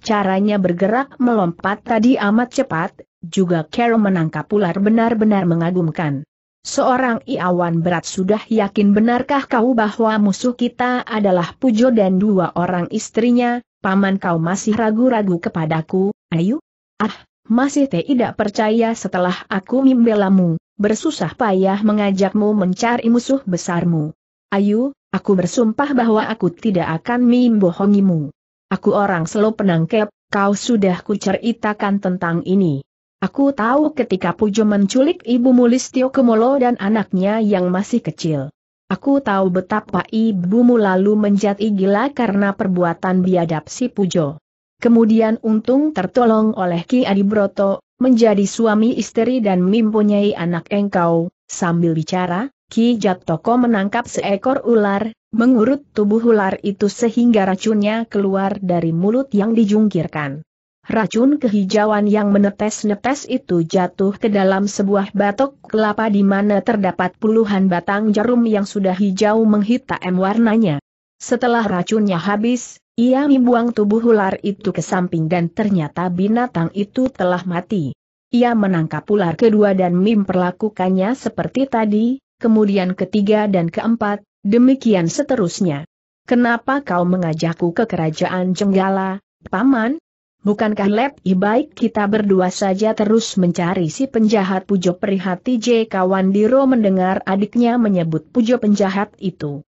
A: Caranya bergerak melompat tadi amat cepat, juga Carol menangkap ular benar-benar mengagumkan. Seorang iawan berat sudah yakin benarkah kau bahwa musuh kita adalah Pujo dan dua orang istrinya, paman kau masih ragu-ragu kepadaku, ayo? Ah, masih tidak percaya setelah aku membelamu, bersusah payah mengajakmu mencari musuh besarmu. Ayu, aku bersumpah bahwa aku tidak akan membohongimu. Aku orang selo penangkep, kau sudah kuceritakan tentang ini. Aku tahu ketika Pujo menculik ibu Mulistio Kemolo dan anaknya yang masih kecil. Aku tahu betapa ibumu lalu menjadi gila karena perbuatan biadab si Pujo. Kemudian untung tertolong oleh Ki Adi Broto, menjadi suami istri dan mempunyai anak engkau. Sambil bicara, Ki Jatoko menangkap seekor ular, mengurut tubuh ular itu sehingga racunnya keluar dari mulut yang dijungkirkan. Racun kehijauan yang menetes-netes itu jatuh ke dalam sebuah batok kelapa di mana terdapat puluhan batang jarum yang sudah hijau menghitam warnanya. Setelah racunnya habis, ia membuang tubuh ular itu ke samping dan ternyata binatang itu telah mati. Ia menangkap ular kedua dan memperlakukannya seperti tadi, kemudian ketiga dan keempat, demikian seterusnya. Kenapa kau mengajakku ke kerajaan Jenggala, Paman? Bukankah lebih baik kita berdua saja terus mencari si penjahat Pujo perihati J. Kawandiro mendengar adiknya menyebut Pujo penjahat itu.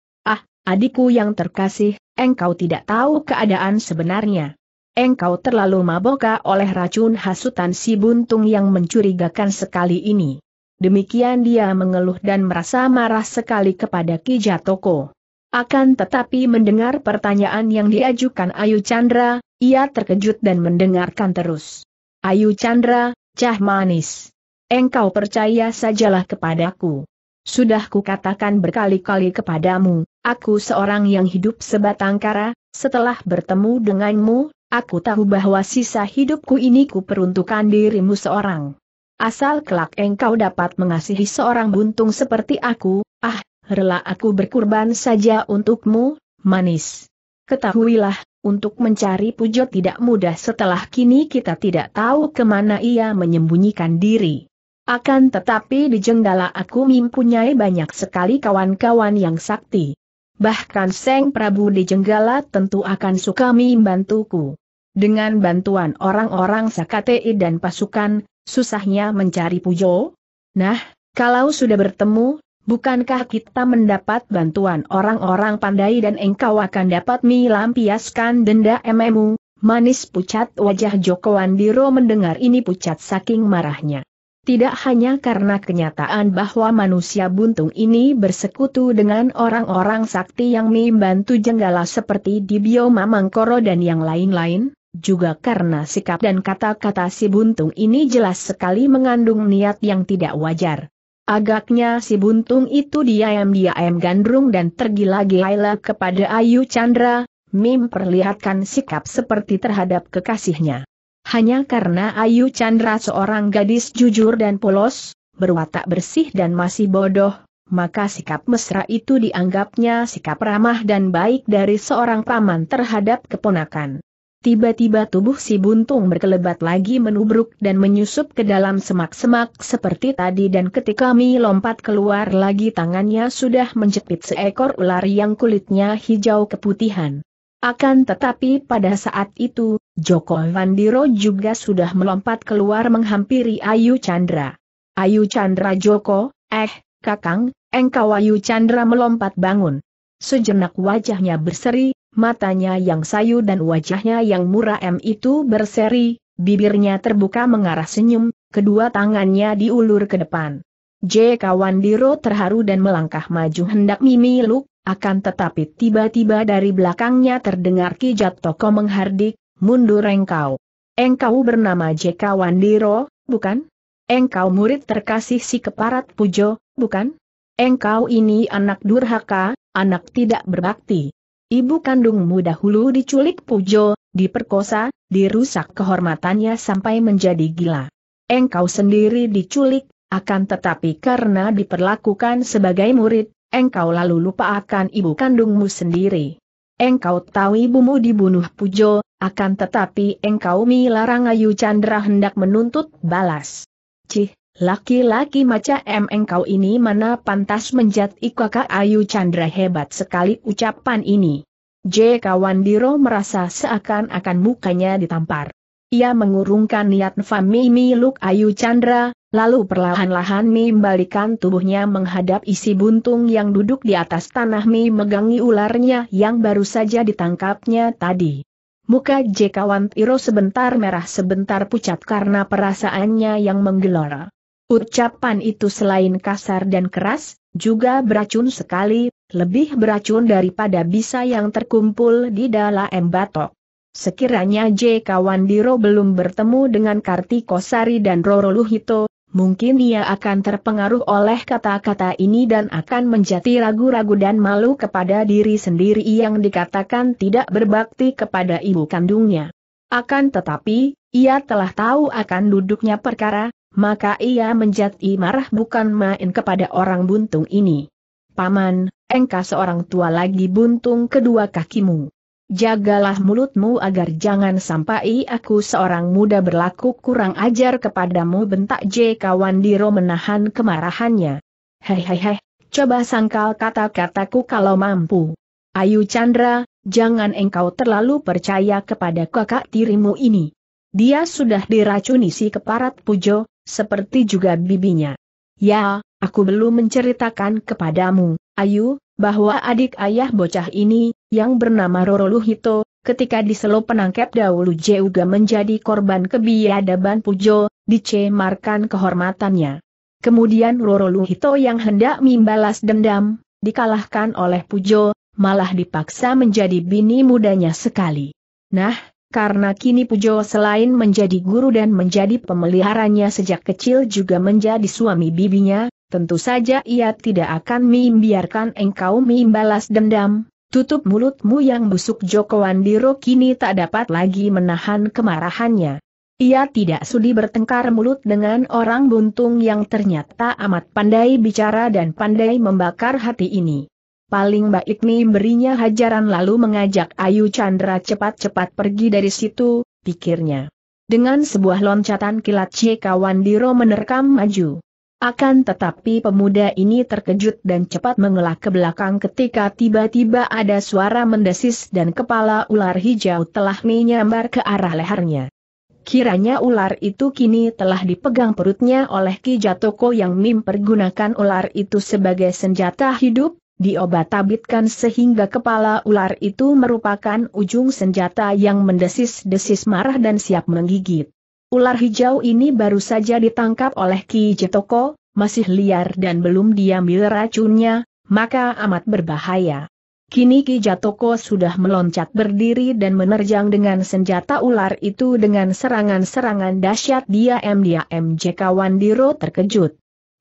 A: Adikku yang terkasih, engkau tidak tahu keadaan sebenarnya. Engkau terlalu maboka oleh racun hasutan si buntung yang mencurigakan sekali ini. Demikian dia mengeluh dan merasa marah sekali kepada Ki Jatoko. Akan tetapi mendengar pertanyaan yang diajukan Ayu Chandra, ia terkejut dan mendengarkan terus. Ayu Chandra, cah manis. Engkau percaya sajalah kepadaku. Sudah kukatakan berkali-kali kepadamu, aku seorang yang hidup sebatang kara, setelah bertemu denganmu, aku tahu bahwa sisa hidupku ini kuperuntukkan dirimu seorang. Asal kelak engkau dapat mengasihi seorang buntung seperti aku, ah, rela aku berkurban saja untukmu, manis. Ketahuilah, untuk mencari pujo tidak mudah setelah kini kita tidak tahu kemana ia menyembunyikan diri. Akan tetapi di Jenggala aku mempunyai banyak sekali kawan-kawan yang sakti bahkan Seng Prabu di Jenggala tentu akan suka membantuku. Dengan bantuan orang-orang Sakatei dan pasukan, susahnya mencari Pujo? Nah, kalau sudah bertemu, bukankah kita mendapat bantuan orang-orang pandai dan engkau akan dapat melampiaskan denda MMU? Manis pucat wajah Joko Andiro mendengar ini pucat saking marahnya. Tidak hanya karena kenyataan bahwa manusia buntung ini bersekutu dengan orang-orang sakti yang membantu jenggala seperti di bioma Mangkoro dan yang lain-lain, juga karena sikap dan kata-kata si buntung ini jelas sekali mengandung niat yang tidak wajar. Agaknya si buntung itu diam-diam gandrung dan tergila-gila kepada Ayu Chandra, memperlihatkan sikap seperti terhadap kekasihnya. Hanya karena Ayu Chandra seorang gadis jujur dan polos, berwatak bersih dan masih bodoh, maka sikap mesra itu dianggapnya sikap ramah dan baik dari seorang paman terhadap keponakan. Tiba-tiba tubuh si buntung berkelebat lagi menubruk dan menyusup ke dalam semak-semak seperti tadi dan ketika Mi lompat keluar lagi tangannya sudah menjepit seekor ular yang kulitnya hijau keputihan. Akan tetapi pada saat itu, Joko Wandiro juga sudah melompat keluar menghampiri Ayu Chandra. Ayu Chandra Joko, eh, kakang, engkau Ayu Chandra melompat bangun. Sejenak wajahnya berseri, matanya yang sayu dan wajahnya yang murah itu berseri, bibirnya terbuka mengarah senyum, kedua tangannya diulur ke depan. J. Kawandiro terharu dan melangkah maju hendak luk, akan tetapi tiba-tiba dari belakangnya terdengar kijat toko menghardik, Mundur engkau. Engkau bernama J.K. Wandiro, bukan? Engkau murid terkasih si keparat Pujo, bukan? Engkau ini anak durhaka, anak tidak berbakti. Ibu kandungmu dahulu diculik Pujo, diperkosa, dirusak kehormatannya sampai menjadi gila. Engkau sendiri diculik, akan tetapi karena diperlakukan sebagai murid, engkau lalu lupa akan ibu kandungmu sendiri. Engkau tahu ibumu dibunuh Pujo, akan tetapi engkau milarang Ayu Chandra hendak menuntut balas. Cih, laki-laki macam M engkau ini mana pantas menjat kakak Ayu Chandra hebat sekali ucapan ini. J. Kawandiro merasa seakan-akan mukanya ditampar. Ia mengurungkan niat Fami Miluk Ayu Chandra, lalu perlahan-lahan membalikan tubuhnya menghadap isi buntung yang duduk di atas tanah Mi megangi ularnya yang baru saja ditangkapnya tadi. Muka Jekawan Tiro sebentar merah sebentar pucat karena perasaannya yang menggelora. Ucapan itu selain kasar dan keras, juga beracun sekali, lebih beracun daripada bisa yang terkumpul di dalam batok. Sekiranya J. Kawandiro belum bertemu dengan Kartikosari dan Roro Luhito, mungkin ia akan terpengaruh oleh kata-kata ini dan akan menjadi ragu-ragu dan malu kepada diri sendiri yang dikatakan tidak berbakti kepada ibu kandungnya. Akan tetapi, ia telah tahu akan duduknya perkara, maka ia menjadi marah bukan main kepada orang buntung ini. Paman, engkau seorang tua lagi buntung kedua kakimu. Jagalah mulutmu agar jangan sampai aku seorang muda berlaku kurang ajar kepadamu bentak J. Kawandiro menahan kemarahannya. Hei hei hei, coba sangkal kata-kataku kalau mampu. Ayu Chandra, jangan engkau terlalu percaya kepada kakak tirimu ini. Dia sudah diracuni si keparat Pujo, seperti juga bibinya. Ya, aku belum menceritakan kepadamu, Ayu, bahwa adik ayah bocah ini, yang bernama Roroluhito, Luhito, ketika diselop penangkap dahulu Juga menjadi korban kebiadaban Pujo, dicemarkan kehormatannya. Kemudian Roroluhito Luhito yang hendak membalas dendam, dikalahkan oleh Pujo, malah dipaksa menjadi bini mudanya sekali. Nah, karena kini Pujo selain menjadi guru dan menjadi pemeliharanya sejak kecil juga menjadi suami bibinya, tentu saja ia tidak akan membiarkan engkau membalas dendam, Tutup mulutmu yang busuk Joko Wandiro kini tak dapat lagi menahan kemarahannya. Ia tidak sudi bertengkar mulut dengan orang buntung yang ternyata amat pandai bicara dan pandai membakar hati ini. Paling baik nih berinya hajaran lalu mengajak Ayu Chandra cepat-cepat pergi dari situ, pikirnya. Dengan sebuah loncatan kilat Cika Wandiro menerkam maju. Akan tetapi pemuda ini terkejut dan cepat mengelak ke belakang ketika tiba-tiba ada suara mendesis dan kepala ular hijau telah menyambar ke arah lehernya. Kiranya ular itu kini telah dipegang perutnya oleh Ki Jatoko yang mempergunakan ular itu sebagai senjata hidup, diobat-abitkan sehingga kepala ular itu merupakan ujung senjata yang mendesis-desis marah dan siap menggigit. Ular hijau ini baru saja ditangkap oleh Ki Jetoko, masih liar dan belum diambil racunnya, maka amat berbahaya. Kini Ki Jatoko sudah meloncat berdiri dan menerjang dengan senjata ular itu dengan serangan-serangan dahsyat Dia diam Jekawan Diro terkejut.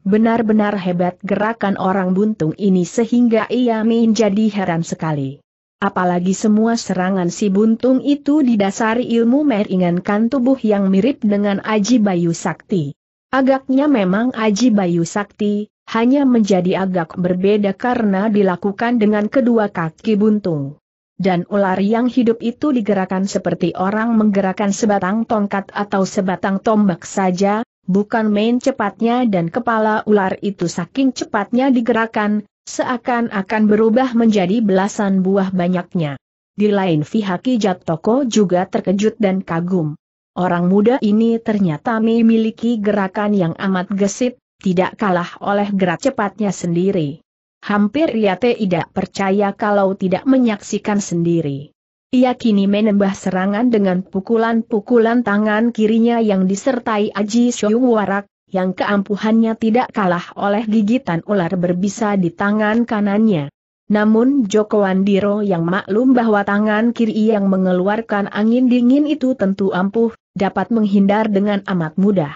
A: Benar-benar hebat gerakan orang buntung ini sehingga ia menjadi heran sekali. Apalagi semua serangan si buntung itu didasari ilmu meringankan tubuh yang mirip dengan Aji Bayu Sakti. Agaknya memang Aji Bayu Sakti, hanya menjadi agak berbeda karena dilakukan dengan kedua kaki buntung. Dan ular yang hidup itu digerakkan seperti orang menggerakkan sebatang tongkat atau sebatang tombak saja, bukan main cepatnya dan kepala ular itu saking cepatnya digerakkan, seakan-akan berubah menjadi belasan buah banyaknya. Di lain pihak Kijat Toko juga terkejut dan kagum. Orang muda ini ternyata memiliki gerakan yang amat gesit, tidak kalah oleh gerak cepatnya sendiri. Hampir ia tidak percaya kalau tidak menyaksikan sendiri. Ia kini menembah serangan dengan pukulan-pukulan tangan kirinya yang disertai Aji Syung Warak, yang keampuhannya tidak kalah oleh gigitan ular berbisa di tangan kanannya. Namun Joko Wandiro yang maklum bahwa tangan kiri yang mengeluarkan angin dingin itu tentu ampuh, dapat menghindar dengan amat mudah.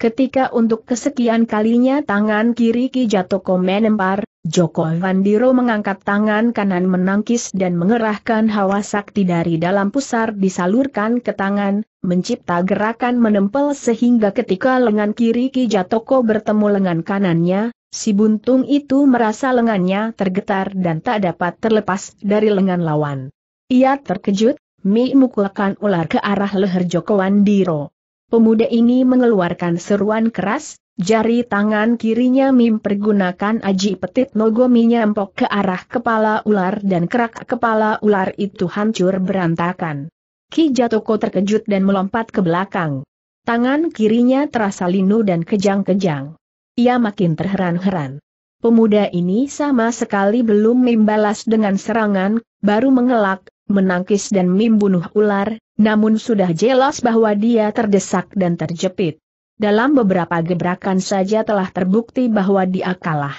A: Ketika untuk kesekian kalinya tangan kiri Ki Jatoko menempar, Joko Vandiro mengangkat tangan kanan menangkis dan mengerahkan hawa sakti dari dalam pusar disalurkan ke tangan, mencipta gerakan menempel sehingga ketika lengan kiri Ki Jatoko bertemu lengan kanannya, si buntung itu merasa lengannya tergetar dan tak dapat terlepas dari lengan lawan. Ia terkejut, Mi mukulkan ular ke arah leher Joko Vandiro. Pemuda ini mengeluarkan seruan keras, Jari tangan kirinya Mim pergunakan aji petit nogominya empok ke arah kepala ular dan kerak kepala ular itu hancur berantakan. Ki Jatoko terkejut dan melompat ke belakang. Tangan kirinya terasa linu dan kejang-kejang. Ia makin terheran-heran. Pemuda ini sama sekali belum membalas dengan serangan, baru mengelak, menangkis dan membunuh ular, namun sudah jelas bahwa dia terdesak dan terjepit dalam beberapa gebrakan saja telah terbukti bahwa dia kalah.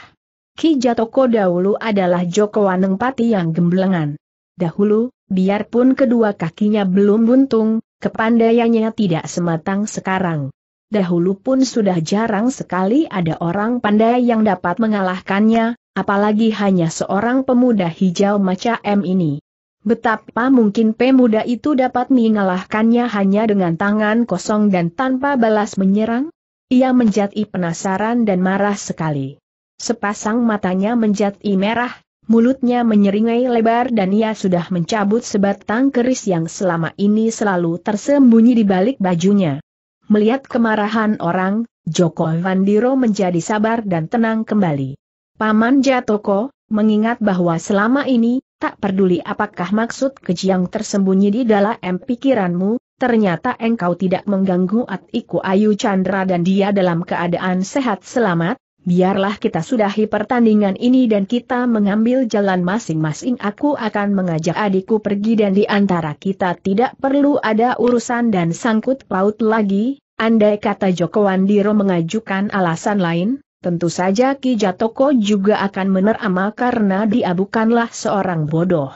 A: Ki Jatoko dahulu adalah Joko Waneng Pati yang gemblengan. Dahulu, biarpun kedua kakinya belum buntung, kepandaiannya tidak sematang sekarang. Dahulu pun sudah jarang sekali ada orang pandai yang dapat mengalahkannya, apalagi hanya seorang pemuda hijau macam ini. Betapa mungkin pemuda itu dapat mengalahkannya hanya dengan tangan kosong dan tanpa balas menyerang? Ia menjadi penasaran dan marah sekali. Sepasang matanya menjadi merah, mulutnya menyeringai lebar dan ia sudah mencabut sebatang keris yang selama ini selalu tersembunyi di balik bajunya. Melihat kemarahan orang, Joko Vandiro menjadi sabar dan tenang kembali. Paman Jatoko, mengingat bahwa selama ini, Tak peduli apakah maksud keji yang tersembunyi di dalam pikiranmu, ternyata engkau tidak mengganggu Atiku Ayu Chandra dan dia dalam keadaan sehat selamat, biarlah kita sudahi pertandingan ini dan kita mengambil jalan masing-masing. Aku akan mengajak adikku pergi dan di antara kita tidak perlu ada urusan dan sangkut paut lagi, andai kata Joko Wandiro mengajukan alasan lain, Tentu saja Ki Jatoko juga akan menerama karena dia bukanlah seorang bodoh.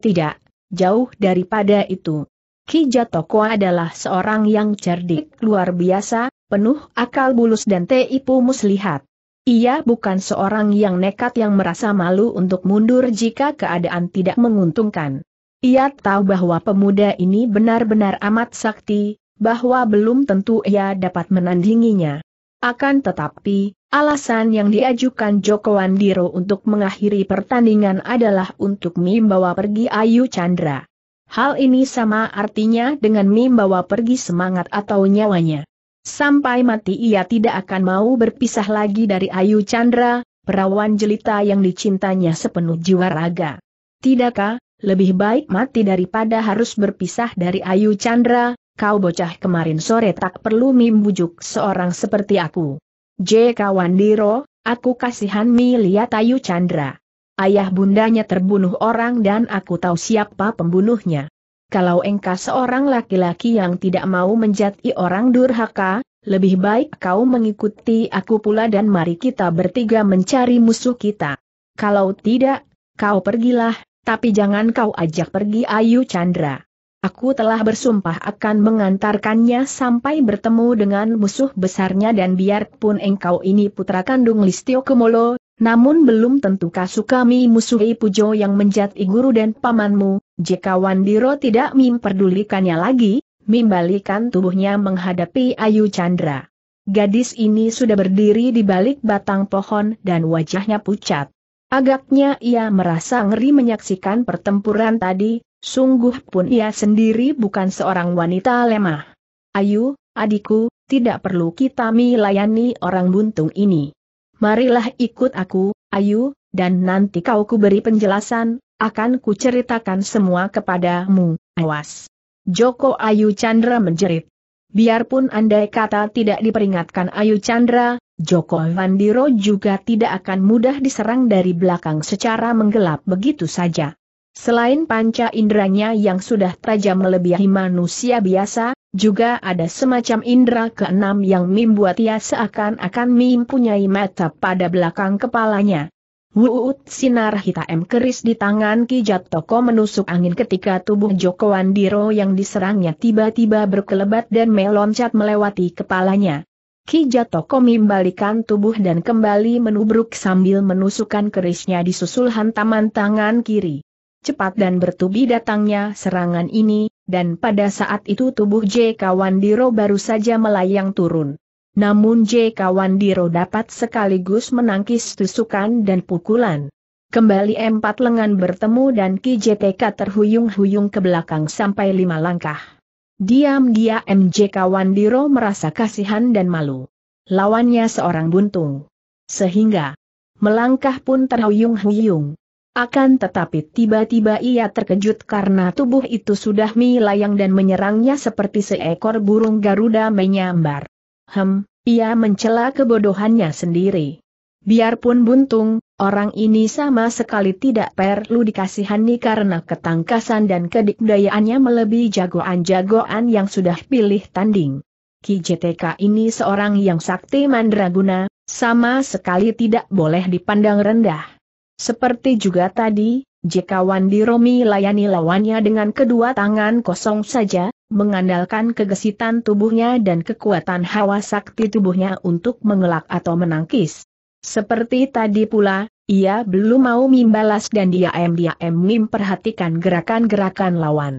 A: Tidak, jauh daripada itu. Ki Jatoko adalah seorang yang cerdik luar biasa, penuh akal bulus dan teipu muslihat. Ia bukan seorang yang nekat yang merasa malu untuk mundur jika keadaan tidak menguntungkan. Ia tahu bahwa pemuda ini benar-benar amat sakti, bahwa belum tentu ia dapat menandinginya. Akan tetapi, Alasan yang diajukan Joko Wandiro untuk mengakhiri pertandingan adalah untuk membawa pergi Ayu Chandra. Hal ini sama artinya dengan membawa pergi semangat atau nyawanya. Sampai mati ia tidak akan mau berpisah lagi dari Ayu Chandra, perawan jelita yang dicintanya sepenuh jiwa raga. Tidakkah, lebih baik mati daripada harus berpisah dari Ayu Chandra, kau bocah kemarin sore tak perlu membujuk seorang seperti aku. J. Kawandiro, aku kasihan Milia Ayu Chandra. Ayah bundanya terbunuh orang dan aku tahu siapa pembunuhnya. Kalau engkau seorang laki-laki yang tidak mau menjati orang durhaka, lebih baik kau mengikuti aku pula dan mari kita bertiga mencari musuh kita. Kalau tidak, kau pergilah, tapi jangan kau ajak pergi Ayu Chandra. Aku telah bersumpah akan mengantarkannya sampai bertemu dengan musuh besarnya dan biarpun engkau ini putra kandung Listio Kemolo, namun belum tentu kasu kami musuhi Pujo yang menjadi guru dan pamanmu, jika Wandiro tidak memperdulikannya lagi, membalikan tubuhnya menghadapi Ayu Chandra. Gadis ini sudah berdiri di balik batang pohon dan wajahnya pucat. Agaknya ia merasa ngeri menyaksikan pertempuran tadi, Sungguh pun ia sendiri bukan seorang wanita lemah. Ayu, adikku, tidak perlu kita melayani orang buntung ini. Marilah ikut aku, Ayu, dan nanti kau kuberi penjelasan, akan kuceritakan semua kepadamu, awas. Joko Ayu Chandra menjerit. Biarpun andai kata tidak diperingatkan Ayu Chandra, Joko Vandiro juga tidak akan mudah diserang dari belakang secara menggelap begitu saja. Selain panca inderanya yang sudah tajam melebihi manusia biasa, juga ada semacam indera keenam yang membuat ia seakan-akan mempunyai mata pada belakang kepalanya. Wuut sinar hitam keris di tangan Kijat Toko menusuk angin ketika tubuh Joko Wandiro yang diserangnya tiba-tiba berkelebat dan meloncat melewati kepalanya. Kijat Toko membalikan tubuh dan kembali menubruk sambil menusukkan kerisnya di susul hantaman tangan kiri. Cepat dan bertubi datangnya serangan ini, dan pada saat itu tubuh J. Kawandiro baru saja melayang turun. Namun J. Kawandiro dapat sekaligus menangkis tusukan dan pukulan. Kembali empat lengan bertemu dan Ki JTK terhuyung-huyung ke belakang sampai lima langkah. Diam-dia MJ Kawandiro merasa kasihan dan malu. Lawannya seorang buntung. Sehingga melangkah pun terhuyung-huyung. Akan tetapi tiba-tiba ia terkejut karena tubuh itu sudah melayang dan menyerangnya seperti seekor burung Garuda menyambar. Hem, ia mencela kebodohannya sendiri. Biarpun buntung, orang ini sama sekali tidak perlu dikasihani karena ketangkasan dan kedikdayaannya melebihi jagoan-jagoan yang sudah pilih tanding. Ki JTK ini seorang yang sakti mandraguna, sama sekali tidak boleh dipandang rendah. Seperti juga tadi, jika Wandi Romi layani lawannya dengan kedua tangan kosong saja, mengandalkan kegesitan tubuhnya dan kekuatan hawa sakti tubuhnya untuk mengelak atau menangkis. Seperti tadi pula, ia belum mau membalas dan diam-diam memperhatikan gerakan-gerakan lawan.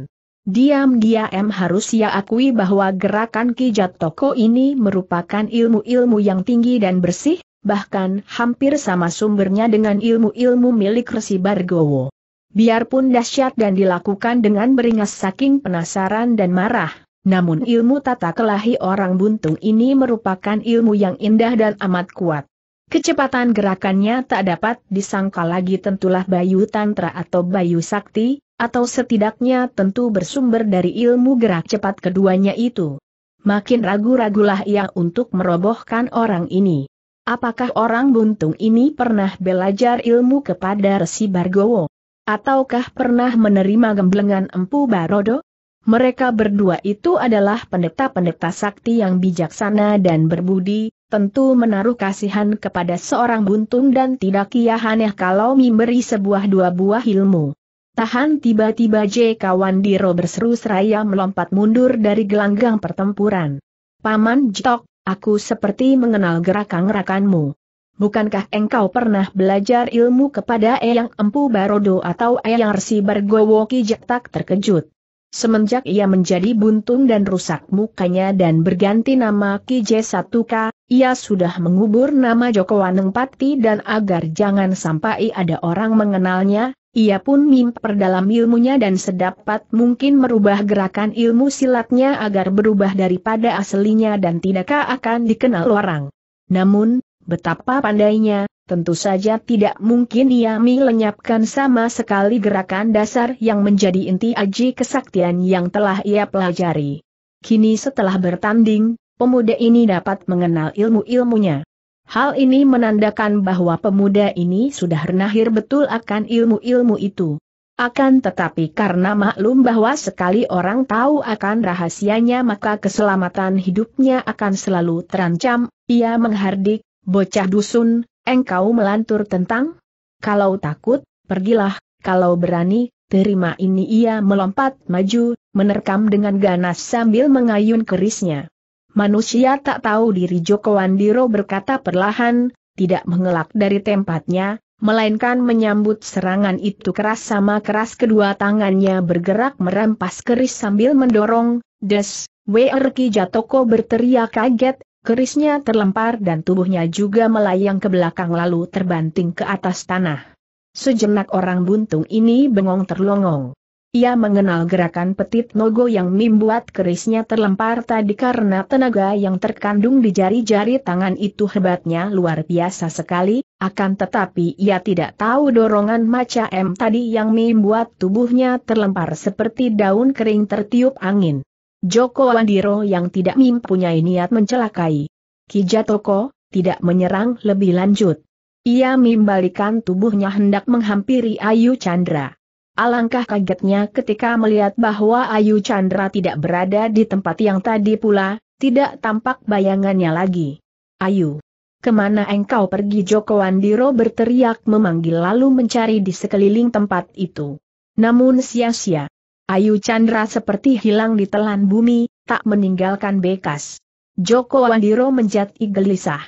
A: Diam-diam harus ia akui bahwa gerakan kijat toko ini merupakan ilmu-ilmu yang tinggi dan bersih, bahkan hampir sama sumbernya dengan ilmu-ilmu milik Resi Bargowo. Biarpun dahsyat dan dilakukan dengan beringas saking penasaran dan marah, namun ilmu tata kelahi orang buntung ini merupakan ilmu yang indah dan amat kuat. Kecepatan gerakannya tak dapat disangka lagi tentulah Bayu Tantra atau Bayu Sakti, atau setidaknya tentu bersumber dari ilmu gerak cepat keduanya itu. Makin ragu-ragulah ia untuk merobohkan orang ini. Apakah orang buntung ini pernah belajar ilmu kepada Resi Bargowo? Ataukah pernah menerima gemblengan Empu Barodo? Mereka berdua itu adalah pendeta-pendeta sakti yang bijaksana dan berbudi, tentu menaruh kasihan kepada seorang buntung dan tidak kiahaneh kalau memberi sebuah dua buah ilmu. Tahan tiba-tiba J. Kawan Diro berseru seraya melompat mundur dari gelanggang pertempuran. Paman Jitok, Aku seperti mengenal gerakan-gerakanmu. Bukankah engkau pernah belajar ilmu kepada Eyang Empu Barodo atau Eyang Resi Bargowo Kijetak terkejut? Semenjak ia menjadi buntung dan rusak mukanya dan berganti nama KJ1K, ia sudah mengubur nama Joko Wanengpati dan agar jangan sampai ada orang mengenalnya, ia pun mimpi perdalam ilmunya dan sedapat mungkin merubah gerakan ilmu silatnya agar berubah daripada aslinya dan tidak akan dikenal orang. Namun, betapa pandainya, tentu saja tidak mungkin ia melenyapkan sama sekali gerakan dasar yang menjadi inti aji kesaktian yang telah ia pelajari. Kini setelah bertanding, pemuda ini dapat mengenal ilmu-ilmunya. Hal ini menandakan bahwa pemuda ini sudah renahir betul akan ilmu-ilmu itu. Akan tetapi karena maklum bahwa sekali orang tahu akan rahasianya maka keselamatan hidupnya akan selalu terancam, ia menghardik, bocah dusun, Engkau melantur tentang? Kalau takut, pergilah, kalau berani, terima ini ia melompat maju, menerkam dengan ganas sambil mengayun kerisnya. Manusia tak tahu diri Joko Wandiro berkata perlahan, tidak mengelak dari tempatnya, melainkan menyambut serangan itu keras sama keras kedua tangannya bergerak merampas keris sambil mendorong, des, Werki Jatoko berteriak kaget, kerisnya terlempar dan tubuhnya juga melayang ke belakang lalu terbanting ke atas tanah. Sejenak orang buntung ini bengong terlongong. Ia mengenal gerakan petit nogo yang membuat kerisnya terlempar tadi karena tenaga yang terkandung di jari-jari tangan itu hebatnya luar biasa sekali, akan tetapi ia tidak tahu dorongan maca M tadi yang membuat tubuhnya terlempar seperti daun kering tertiup angin. Joko Wandiro yang tidak mempunyai niat mencelakai. Kijatoko, tidak menyerang lebih lanjut. Ia membalikan tubuhnya hendak menghampiri Ayu Chandra. Alangkah kagetnya ketika melihat bahwa Ayu Chandra tidak berada di tempat yang tadi pula, tidak tampak bayangannya lagi. Ayu, kemana engkau pergi Joko Wandiro berteriak memanggil lalu mencari di sekeliling tempat itu. Namun sia-sia. Ayu Chandra seperti hilang di telan bumi, tak meninggalkan bekas. Joko Wandiro menjadi gelisah.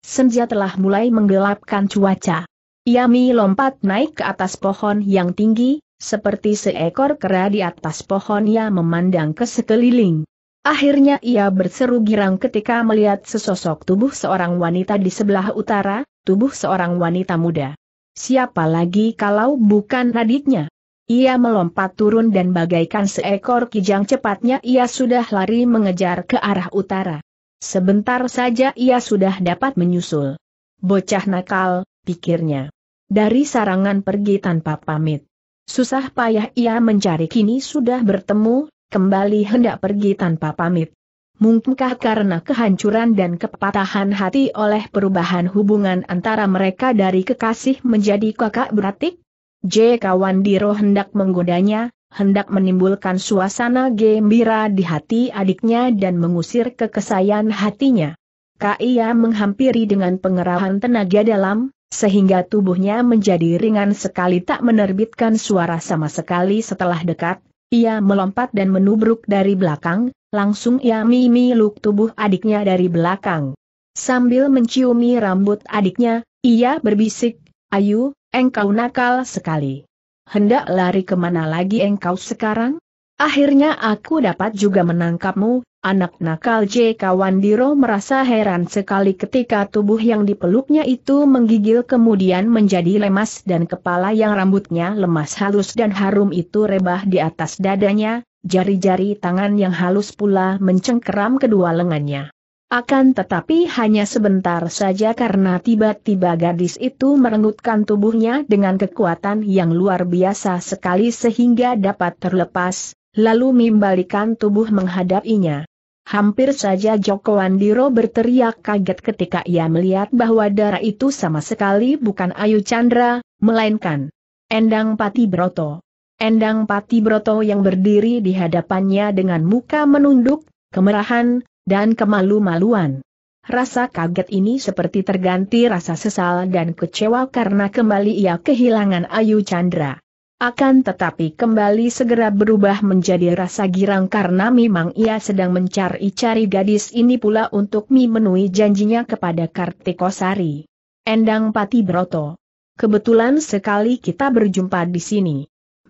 A: Senja telah mulai menggelapkan cuaca. Yami lompat naik ke atas pohon yang tinggi, seperti seekor kera di atas pohon ia memandang ke sekeliling. Akhirnya ia berseru girang ketika melihat sesosok tubuh seorang wanita di sebelah utara, tubuh seorang wanita muda. Siapa lagi kalau bukan Raditnya? Ia melompat turun dan bagaikan seekor kijang cepatnya ia sudah lari mengejar ke arah utara. Sebentar saja ia sudah dapat menyusul. Bocah nakal, pikirnya. Dari sarangan pergi tanpa pamit. Susah payah ia mencari kini sudah bertemu, kembali hendak pergi tanpa pamit. Mungkinkah karena kehancuran dan kepatahan hati oleh perubahan hubungan antara mereka dari kekasih menjadi kakak beratik? J. kawan Diro hendak menggodanya, hendak menimbulkan suasana gembira di hati adiknya dan mengusir kekesayan hatinya. Kia menghampiri dengan pengerahan tenaga dalam, sehingga tubuhnya menjadi ringan sekali tak menerbitkan suara sama sekali setelah dekat, ia melompat dan menubruk dari belakang, langsung ia mimi luk tubuh adiknya dari belakang. Sambil menciumi rambut adiknya, ia berbisik, Ayu, Engkau nakal sekali. Hendak lari kemana lagi engkau sekarang? Akhirnya aku dapat juga menangkapmu, anak nakal J. Kawandiro merasa heran sekali ketika tubuh yang dipeluknya itu menggigil kemudian menjadi lemas dan kepala yang rambutnya lemas halus dan harum itu rebah di atas dadanya, jari-jari tangan yang halus pula mencengkeram kedua lengannya. Akan tetapi hanya sebentar saja karena tiba-tiba gadis itu merenggutkan tubuhnya dengan kekuatan yang luar biasa sekali sehingga dapat terlepas, lalu membalikan tubuh menghadapinya. Hampir saja Joko Andiro berteriak kaget ketika ia melihat bahwa darah itu sama sekali bukan Ayu Chandra, melainkan Endang Pati Broto. Endang Pati Broto yang berdiri di hadapannya dengan muka menunduk, kemerahan, dan kemalu-maluan. Rasa kaget ini seperti terganti rasa sesal dan kecewa karena kembali ia kehilangan Ayu Chandra. Akan tetapi kembali segera berubah menjadi rasa girang karena memang ia sedang mencari-cari gadis ini pula untuk memenuhi janjinya kepada Kartikosari. Endang Pati Broto. Kebetulan sekali kita berjumpa di sini.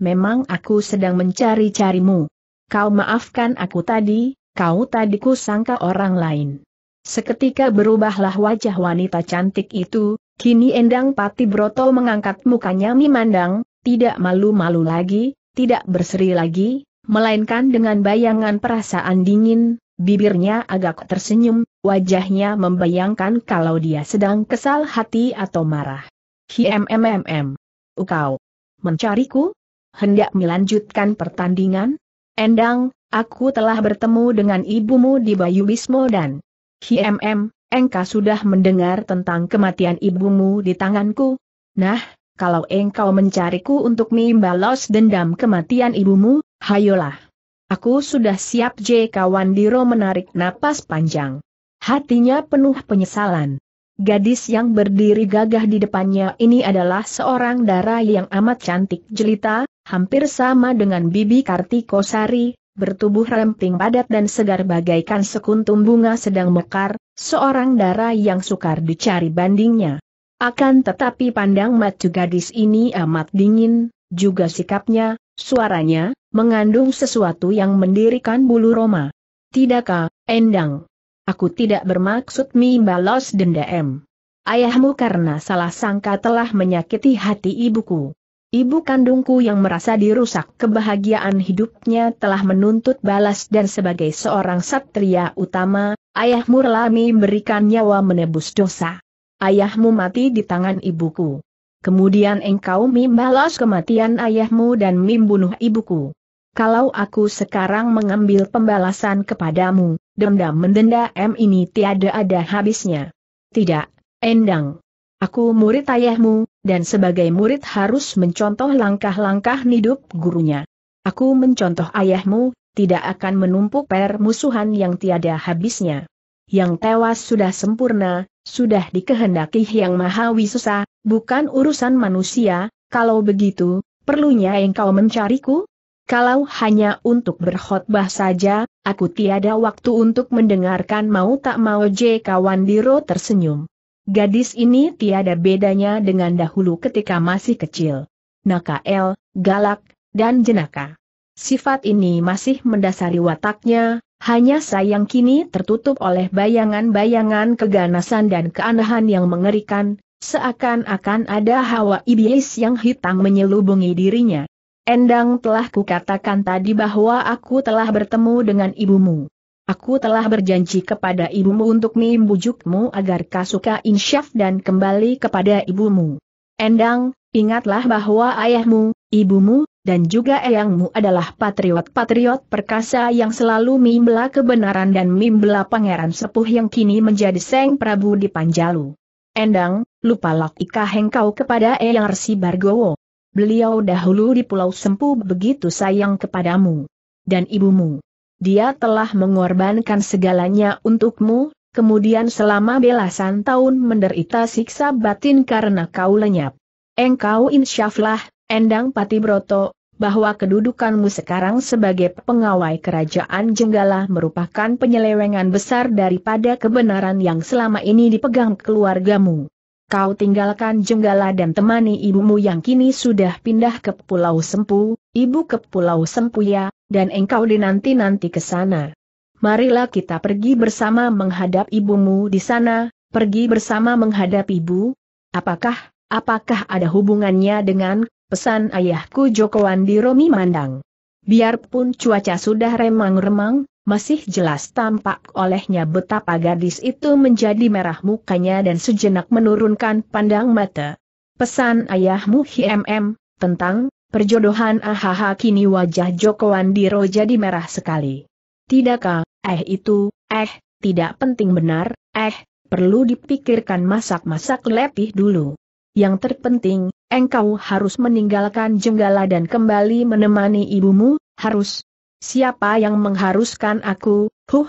A: Memang aku sedang mencari-carimu. Kau maafkan aku tadi, kau tadi ku sangka orang lain. Seketika berubahlah wajah wanita cantik itu, kini Endang Pati Broto mengangkat mukanya memandang, tidak malu-malu lagi, tidak berseri lagi, melainkan dengan bayangan perasaan dingin, bibirnya agak tersenyum, wajahnya membayangkan kalau dia sedang kesal hati atau marah. HMMMM. Ukau. Mencariku? Hendak melanjutkan pertandingan? Endang, aku telah bertemu dengan ibumu di Bayu Bismo dan HMM, engkau sudah mendengar tentang kematian ibumu di tanganku? Nah, kalau engkau mencariku untuk membalas dendam kematian ibumu, hayolah. Aku sudah siap J. Kawan Diro menarik napas panjang. Hatinya penuh penyesalan. Gadis yang berdiri gagah di depannya ini adalah seorang darah yang amat cantik jelita, hampir sama dengan Bibi Kartikosari, bertubuh ramping, padat dan segar bagaikan sekuntum bunga sedang mekar, seorang darah yang sukar dicari bandingnya. Akan tetapi pandang matu gadis ini amat dingin, juga sikapnya, suaranya, mengandung sesuatu yang mendirikan bulu Roma. Tidakkah, Endang? Aku tidak bermaksud membalas dendam. Ayahmu karena salah sangka telah menyakiti hati ibuku. Ibu kandungku yang merasa dirusak kebahagiaan hidupnya telah menuntut balas dan sebagai seorang satria utama, ayahmu Relami berikan nyawa menebus dosa. Ayahmu mati di tangan ibuku. Kemudian engkau membalas kematian ayahmu dan membunuh ibuku. Kalau aku sekarang mengambil pembalasan kepadamu, dendam mendenda M ini tiada ada habisnya. Tidak, Endang. Aku murid ayahmu, dan sebagai murid harus mencontoh langkah-langkah hidup gurunya. Aku mencontoh ayahmu, tidak akan menumpuk permusuhan yang tiada habisnya. Yang tewas sudah sempurna, sudah dikehendaki Yang Maha Wisusa, bukan urusan manusia, kalau begitu, perlunya engkau mencariku? Kalau hanya untuk berkhotbah saja, aku tiada waktu untuk mendengarkan mau tak mau J. Kawandiro tersenyum. Gadis ini tiada bedanya dengan dahulu ketika masih kecil. Nakal, galak, dan jenaka. Sifat ini masih mendasari wataknya, hanya sayang kini tertutup oleh bayangan-bayangan keganasan dan keanehan yang mengerikan, seakan-akan ada hawa iblis yang hitam menyelubungi dirinya. Endang telah kukatakan tadi bahwa aku telah bertemu dengan ibumu. Aku telah berjanji kepada ibumu untuk membujukmu agar kasuka insyaf dan kembali kepada ibumu. Endang, ingatlah bahwa ayahmu, ibumu, dan juga eyangmu adalah patriot-patriot perkasa yang selalu membela kebenaran dan membela pangeran sepuh yang kini menjadi Seng Prabu di Panjalu. Endang, lupa ikah hengkau kepada Eyang Resi Bargowo. Beliau dahulu di Pulau Sempu begitu sayang kepadamu. Dan ibumu dia telah mengorbankan segalanya untukmu, kemudian selama belasan tahun menderita siksa batin karena kau lenyap. Engkau insyaflah, Endang Patibroto, bahwa kedudukanmu sekarang sebagai pengawai kerajaan Jenggala merupakan penyelewengan besar daripada kebenaran yang selama ini dipegang keluargamu. Kau tinggalkan Jenggala dan temani ibumu yang kini sudah pindah ke Pulau Sempu, ibu ke Pulau Sempuya, dan engkau dinanti-nanti ke sana. Marilah kita pergi bersama menghadap ibumu di sana, pergi bersama menghadap ibu. Apakah, apakah ada hubungannya dengan pesan ayahku Joko Wandi Romi Mandang? Biarpun cuaca sudah remang-remang, masih jelas tampak olehnya betapa gadis itu menjadi merah mukanya dan sejenak menurunkan pandang mata. Pesan ayahmu HMM, tentang, Perjodohan ahaha kini wajah Joko Wandiro jadi merah sekali. Tidakkah, eh itu, eh, tidak penting benar, eh, perlu dipikirkan masak-masak lebih dulu. Yang terpenting, engkau harus meninggalkan jenggala dan kembali menemani ibumu, harus. Siapa yang mengharuskan aku, huh?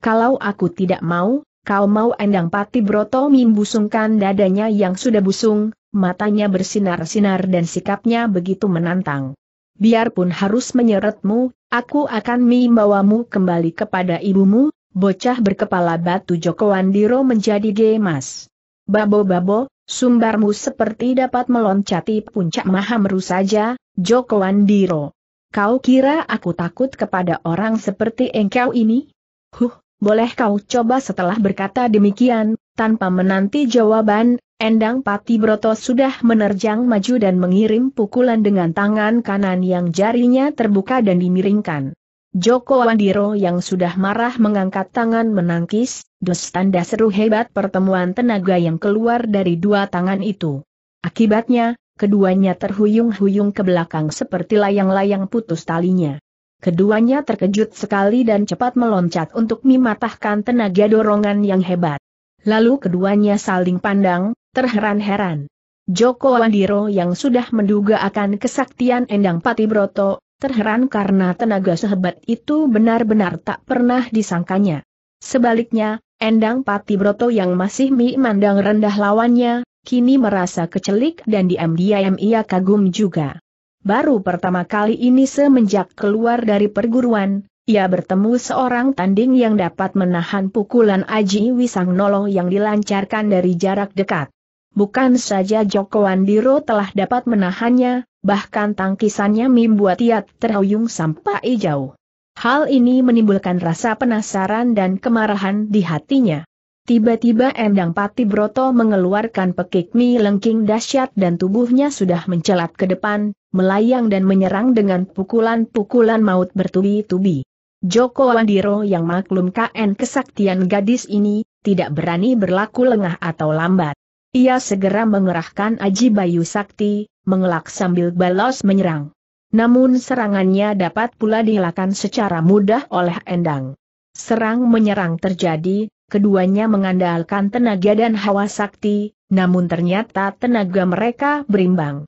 A: Kalau aku tidak mau, Kau mau endang pati broto mimbusungkan dadanya yang sudah busung, matanya bersinar-sinar dan sikapnya begitu menantang. Biarpun harus menyeretmu, aku akan membawamu kembali kepada ibumu, bocah berkepala batu Joko Wandiro menjadi gemas. Babo-babo, sumbarmu seperti dapat meloncati puncak mahamru saja, Joko Wandiro. Kau kira aku takut kepada orang seperti engkau ini? Huh, boleh kau coba setelah berkata demikian, tanpa menanti jawaban, Endang Pati Broto sudah menerjang maju dan mengirim pukulan dengan tangan kanan yang jarinya terbuka dan dimiringkan. Joko Wandiro yang sudah marah mengangkat tangan menangkis, dus tanda seru hebat pertemuan tenaga yang keluar dari dua tangan itu. Akibatnya, keduanya terhuyung-huyung ke belakang seperti layang-layang putus talinya. Keduanya terkejut sekali dan cepat meloncat untuk mematahkan tenaga dorongan yang hebat. Lalu keduanya saling pandang, terheran-heran. Joko Wandiro yang sudah menduga akan kesaktian Endang Patibroto, terheran karena tenaga sehebat itu benar-benar tak pernah disangkanya. Sebaliknya, Endang Patibroto yang masih memandang rendah lawannya, kini merasa kecelik dan diam-diam ia kagum juga. Baru pertama kali ini semenjak keluar dari perguruan, ia bertemu seorang tanding yang dapat menahan pukulan Aji Wisang Nolo yang dilancarkan dari jarak dekat. Bukan saja Joko Andiro telah dapat menahannya, bahkan tangkisannya membuat ia terhuyung sampai jauh. Hal ini menimbulkan rasa penasaran dan kemarahan di hatinya. Tiba-tiba Endang Pati Broto mengeluarkan pekik mi lengking dahsyat dan tubuhnya sudah mencelat ke depan, melayang dan menyerang dengan pukulan-pukulan maut bertubi-tubi. Joko Wandiro yang maklum KN kesaktian gadis ini, tidak berani berlaku lengah atau lambat. Ia segera mengerahkan Aji Bayu Sakti, mengelak sambil balas menyerang. Namun serangannya dapat pula dihilangkan secara mudah oleh Endang. Serang menyerang terjadi, keduanya mengandalkan tenaga dan hawa sakti, namun ternyata tenaga mereka berimbang.